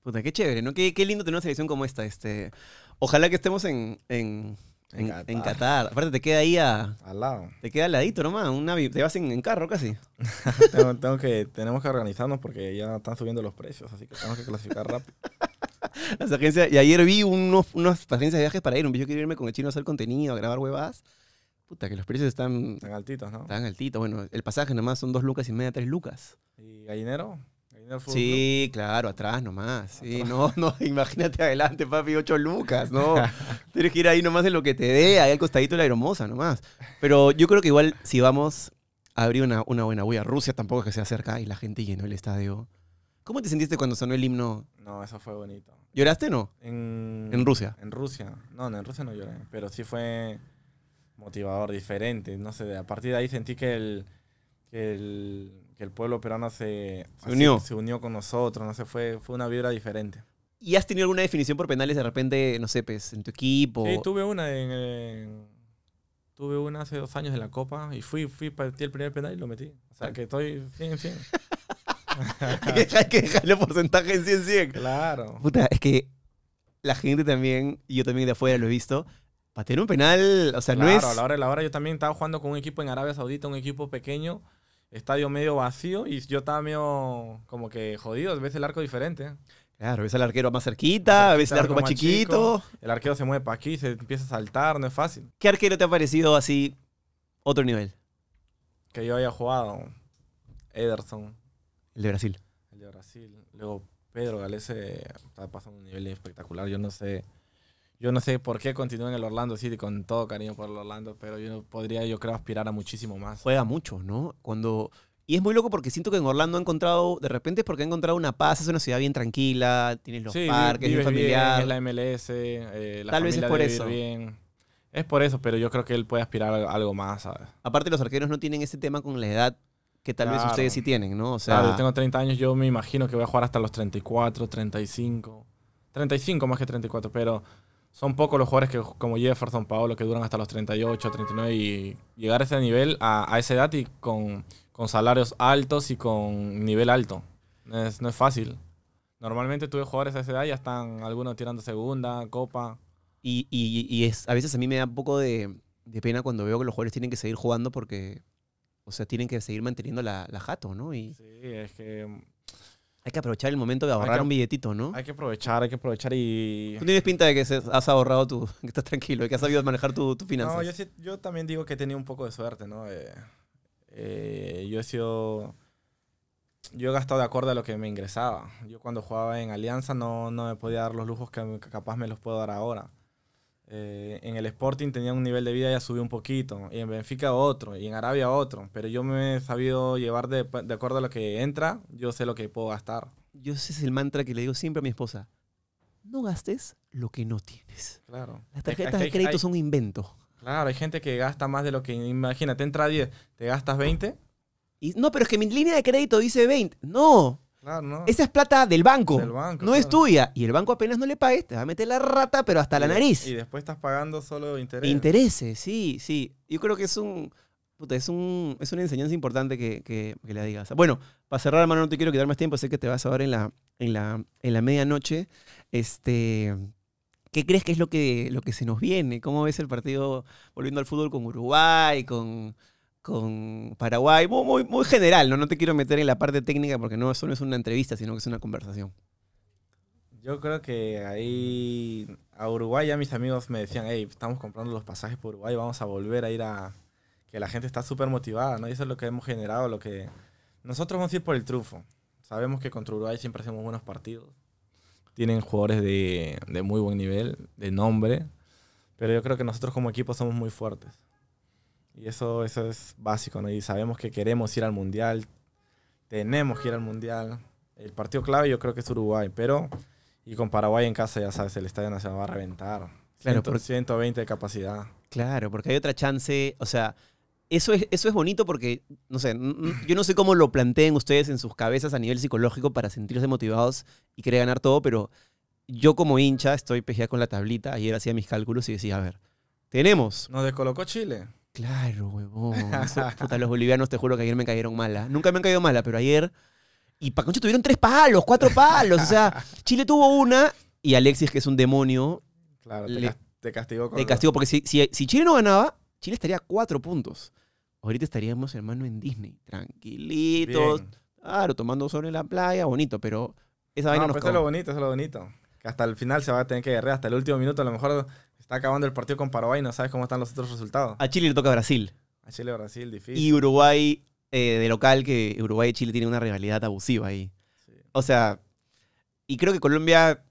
Puta, qué chévere, ¿no? Qué, lindo tener una selección como esta. Este, ojalá que estemos en, en, en, Qatar. Aparte, te queda ahí a, al lado. Te queda al ladito nomás. Una, te vas en, carro casi. tengo que, tenemos que organizarnos porque ya están subiendo los precios, así que tenemos que clasificar rápido. las agencias. Y ayer vi unos, unas agencias de viajes para ir. Un yo quiero irme con el chino a hacer contenido, a grabar huevadas. Puta, que los precios están. tan altitos, ¿no? Están altitos. Bueno, el pasaje nomás son dos lucas y media, tres lucas. ¿Y gallinero? ¿Gallinero fútbol? Sí, claro, atrás nomás. Sí, no, no, imagínate adelante, papi, ocho lucas, no. Tienes que ir ahí nomás en lo que te dé, ahí al costadito de la hermosa nomás. Pero yo creo que igual si vamos a abrir una, una buena huella. Rusia tampoco es que sea cerca y la gente llenó el estadio ¿Cómo te sentiste cuando sonó el himno? No, eso fue bonito. ¿Lloraste o no? En, en Rusia. En Rusia. No, en Rusia no lloré, pero sí fue motivador, diferente. No sé, a partir de ahí sentí que el, que el, pueblo peruano se, se unió. se unió con nosotros, no sé, fue, fue una vibra diferente. ¿Y has tenido alguna definición por penales de repente, no sé, pues, en tu equipo? Sí, tuve una en, tuve una hace dos años en la Copa y fui, fui, partí el primer penal y lo metí. O sea, ah. que estoy bien, bien. hay, que, hay que dejarle porcentaje en 100, 100. Claro. Puta, es que la gente también, yo también de afuera lo he visto, para tener un penal, o sea, no es... a la hora la hora yo también estaba jugando con un equipo en Arabia Saudita, un equipo pequeño, estadio medio vacío, y yo estaba medio como que jodido, ves el arco diferente. Claro, ves al arquero más cerquita, ves el arco más, chiquito. el arquero se mueve para aquí, se empieza a saltar, no es fácil. ¿Qué arquero te ha parecido así otro nivel? Que yo haya jugado. Ederson. El de Brasil. El de Brasil. Luego Pedro Galese está pasando un nivel espectacular. Yo no sé. Yo no sé por qué continúa en el Orlando City con todo cariño por el Orlando, pero yo podría, yo creo, aspirar a muchísimo más. Juega mucho, ¿no? Cuando. Y es muy loco porque siento que en Orlando ha encontrado, de repente es porque ha encontrado una paz, es una ciudad bien tranquila, tienes los parques, tienes es familiar. Bien, es la MLS, eh, la Tal vez es por eso. Bien. Es por eso, pero yo creo que él puede aspirar a algo más. Aparte, los arqueros no tienen ese tema con la edad que tal vez ustedes sí tienen, ¿no? O sea, claro, yo tengo 30 años, yo me imagino que voy a jugar hasta los 34, 35, 35 más que 34, pero son pocos los jugadores que, como Jefferson, Paolo, que duran hasta los 38, 39 y llegar a ese nivel, a, esa edad y con, con, salarios altos y con nivel alto. No es, fácil. Normalmente tú tuve jugadores a esa edad y ya están algunos tirando segunda, copa. Y, a veces a mí me da un poco de pena cuando veo que los jugadores tienen que seguir jugando porque o sea, tienen que seguir manteniendo la, jato, ¿no? sí, es que... Mm, hay que aprovechar el momento de ahorrar un billetito, ¿no? Hay que aprovechar, hay que aprovechar y... Tú tienes pinta de que has ahorrado tú? que estás tranquilo que has sabido manejar tu, tu finanzas. No, yo, también digo que he tenido un poco de suerte, ¿no? Eh, eh, yo he sido... Yo he gastado de acuerdo a lo que me ingresaba. Yo cuando jugaba en Alianza no, no me podía dar los lujos que capaz me los puedo dar ahora. Eh, en el Sporting tenía un nivel de vida, ya subió un poquito, y en Benfica otro, y en Arabia otro, pero yo me he sabido llevar de, acuerdo a lo que entra, yo sé lo que puedo gastar. Yo ese es el mantra que le digo siempre a mi esposa, no gastes lo que no tienes. Claro. Las tarjetas de crédito son un invento. Claro, hay gente que gasta más de lo que imagínate, entra 10, te gastas 20. Y, no, pero es que mi línea de crédito dice 20. No, esa es plata del banco. no es tuya. Y el banco apenas no le pagues, te va a meter la rata, pero hasta la nariz. Y después estás pagando solo intereses. Intereses, sí, sí. Yo creo que es un. es, un, es una enseñanza importante que, que, le digas. Bueno, para cerrar, hermano, no te quiero quitar más tiempo. Sé que te vas a ver en la, en la, en la medianoche. Este. ¿Qué crees que es lo que, lo que se nos viene? ¿Cómo ves el partido volviendo al fútbol con Uruguay, con, con Paraguay. Muy, muy, general, ¿no? no te quiero meter en la parte técnica porque no, eso es una entrevista, sino que es una conversación. Yo creo que ahí a Uruguay ya mis amigos me decían, hey, estamos comprando los pasajes por Uruguay, vamos a volver a ir a... Que la gente está súper motivada, ¿no? Y eso es lo que hemos generado, lo que... Nosotros vamos a ir por el trufo, Sabemos que contra Uruguay siempre hacemos buenos partidos. Tienen jugadores de, de muy buen nivel, de nombre, pero yo creo que nosotros como equipo somos muy fuertes. Y eso, eso es básico, ¿no? Y sabemos que queremos ir al Mundial, tenemos que ir al Mundial. El partido clave yo creo que es Uruguay, pero... Y con Paraguay en casa, ya sabes, el Estadio Nacional va a reventar. Claro, por... 120 de capacidad. Claro, porque hay otra chance, o sea, eso es, eso es bonito porque, no sé, yo no sé cómo lo planteen ustedes en sus cabezas a nivel psicológico para sentirse motivados y querer ganar todo, pero yo como hincha estoy pejía con la tablita, ayer hacía mis cálculos y decía, a ver, tenemos... Nos descolocó Chile. Claro, huevón. los bolivianos te juro que ayer me cayeron mala. Nunca me han caído mala, pero ayer. Y Paconcho tuvieron tres palos, cuatro palos. O sea, Chile tuvo una y Alexis, que es un demonio. Claro, te castigó Te castigó, porque si, Chile no ganaba, Chile estaría a cuatro puntos. Ahorita estaríamos, hermano, en Disney, tranquilitos. Claro, tomando sol en la playa, bonito, pero esa vaina no, Eso es lo bonito, eso es lo bonito. Que hasta el final se va a tener que guerrear, hasta el último minuto, a lo mejor está acabando el partido con Paraguay no sabes cómo están los otros resultados. A Chile le toca Brasil. A Chile, Brasil, difícil. Y Uruguay eh, de local, que Uruguay y Chile tienen una rivalidad abusiva ahí. O sea, y creo que Colombia,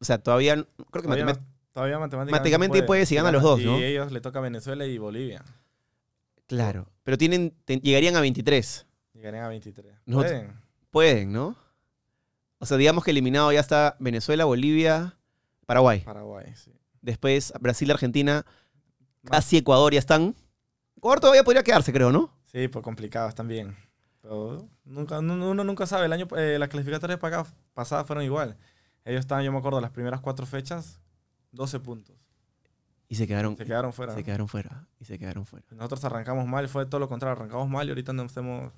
o sea, todavía, creo que todavía, matemáticamente, puede, si a los dos, ¿no? Y ellos le toca Venezuela y Bolivia. Claro, pero tienen, llegarían a 23. Llegarían a 23. pueden. Pueden, ¿no? O sea, digamos que eliminado ya está Venezuela, Bolivia, Paraguay. Paraguay, sí. Después Brasil, Argentina, casi Ecuador ya están. Ecuador todavía podría quedarse, creo, ¿no? Sí, pues complicadas también. Pero nunca, uno nunca sabe. El año, eh, las clasificatorias pasadas fueron igual. Ellos estaban, yo me acuerdo, las primeras cuatro fechas, 12 puntos. Y se quedaron, se fuera. Se quedaron fuera. Y se quedaron fuera. Nosotros arrancamos mal, fue todo lo contrario. Arrancamos mal y ahorita nos hemos,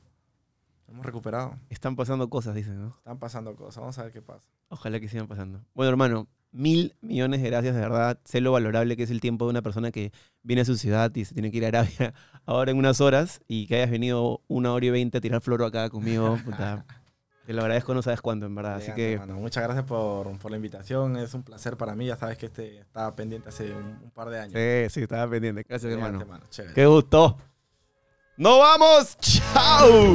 hemos recuperado. Están pasando cosas, dicen, ¿no? Están pasando cosas. Vamos a ver qué pasa. Ojalá que sigan pasando. Bueno, hermano, mil millones de gracias, de verdad. Sé lo valorable que es el tiempo de una persona que viene a su ciudad y se tiene que ir a Arabia ahora en unas horas y que hayas venido una hora y veinte a tirar floro acá conmigo. te lo agradezco, no sabes cuándo en verdad. Así que. muchas gracias por, por, la invitación. Es un placer para mí. Ya sabes que este estaba pendiente hace un, par de años. Sí, sí, estaba pendiente. Gracias, hermano. hermano. Qué gusto. ¡No vamos! ¡Chao!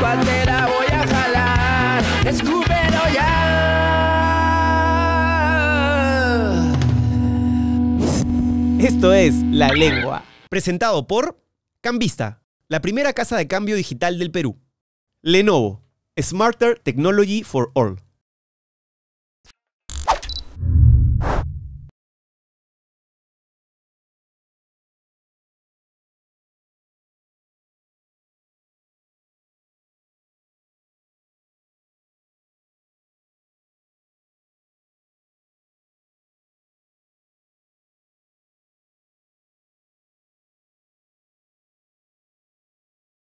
voy a ya. Esto es La Lengua, presentado por Cambista, la primera casa de cambio digital del Perú. Lenovo, Smarter Technology for All.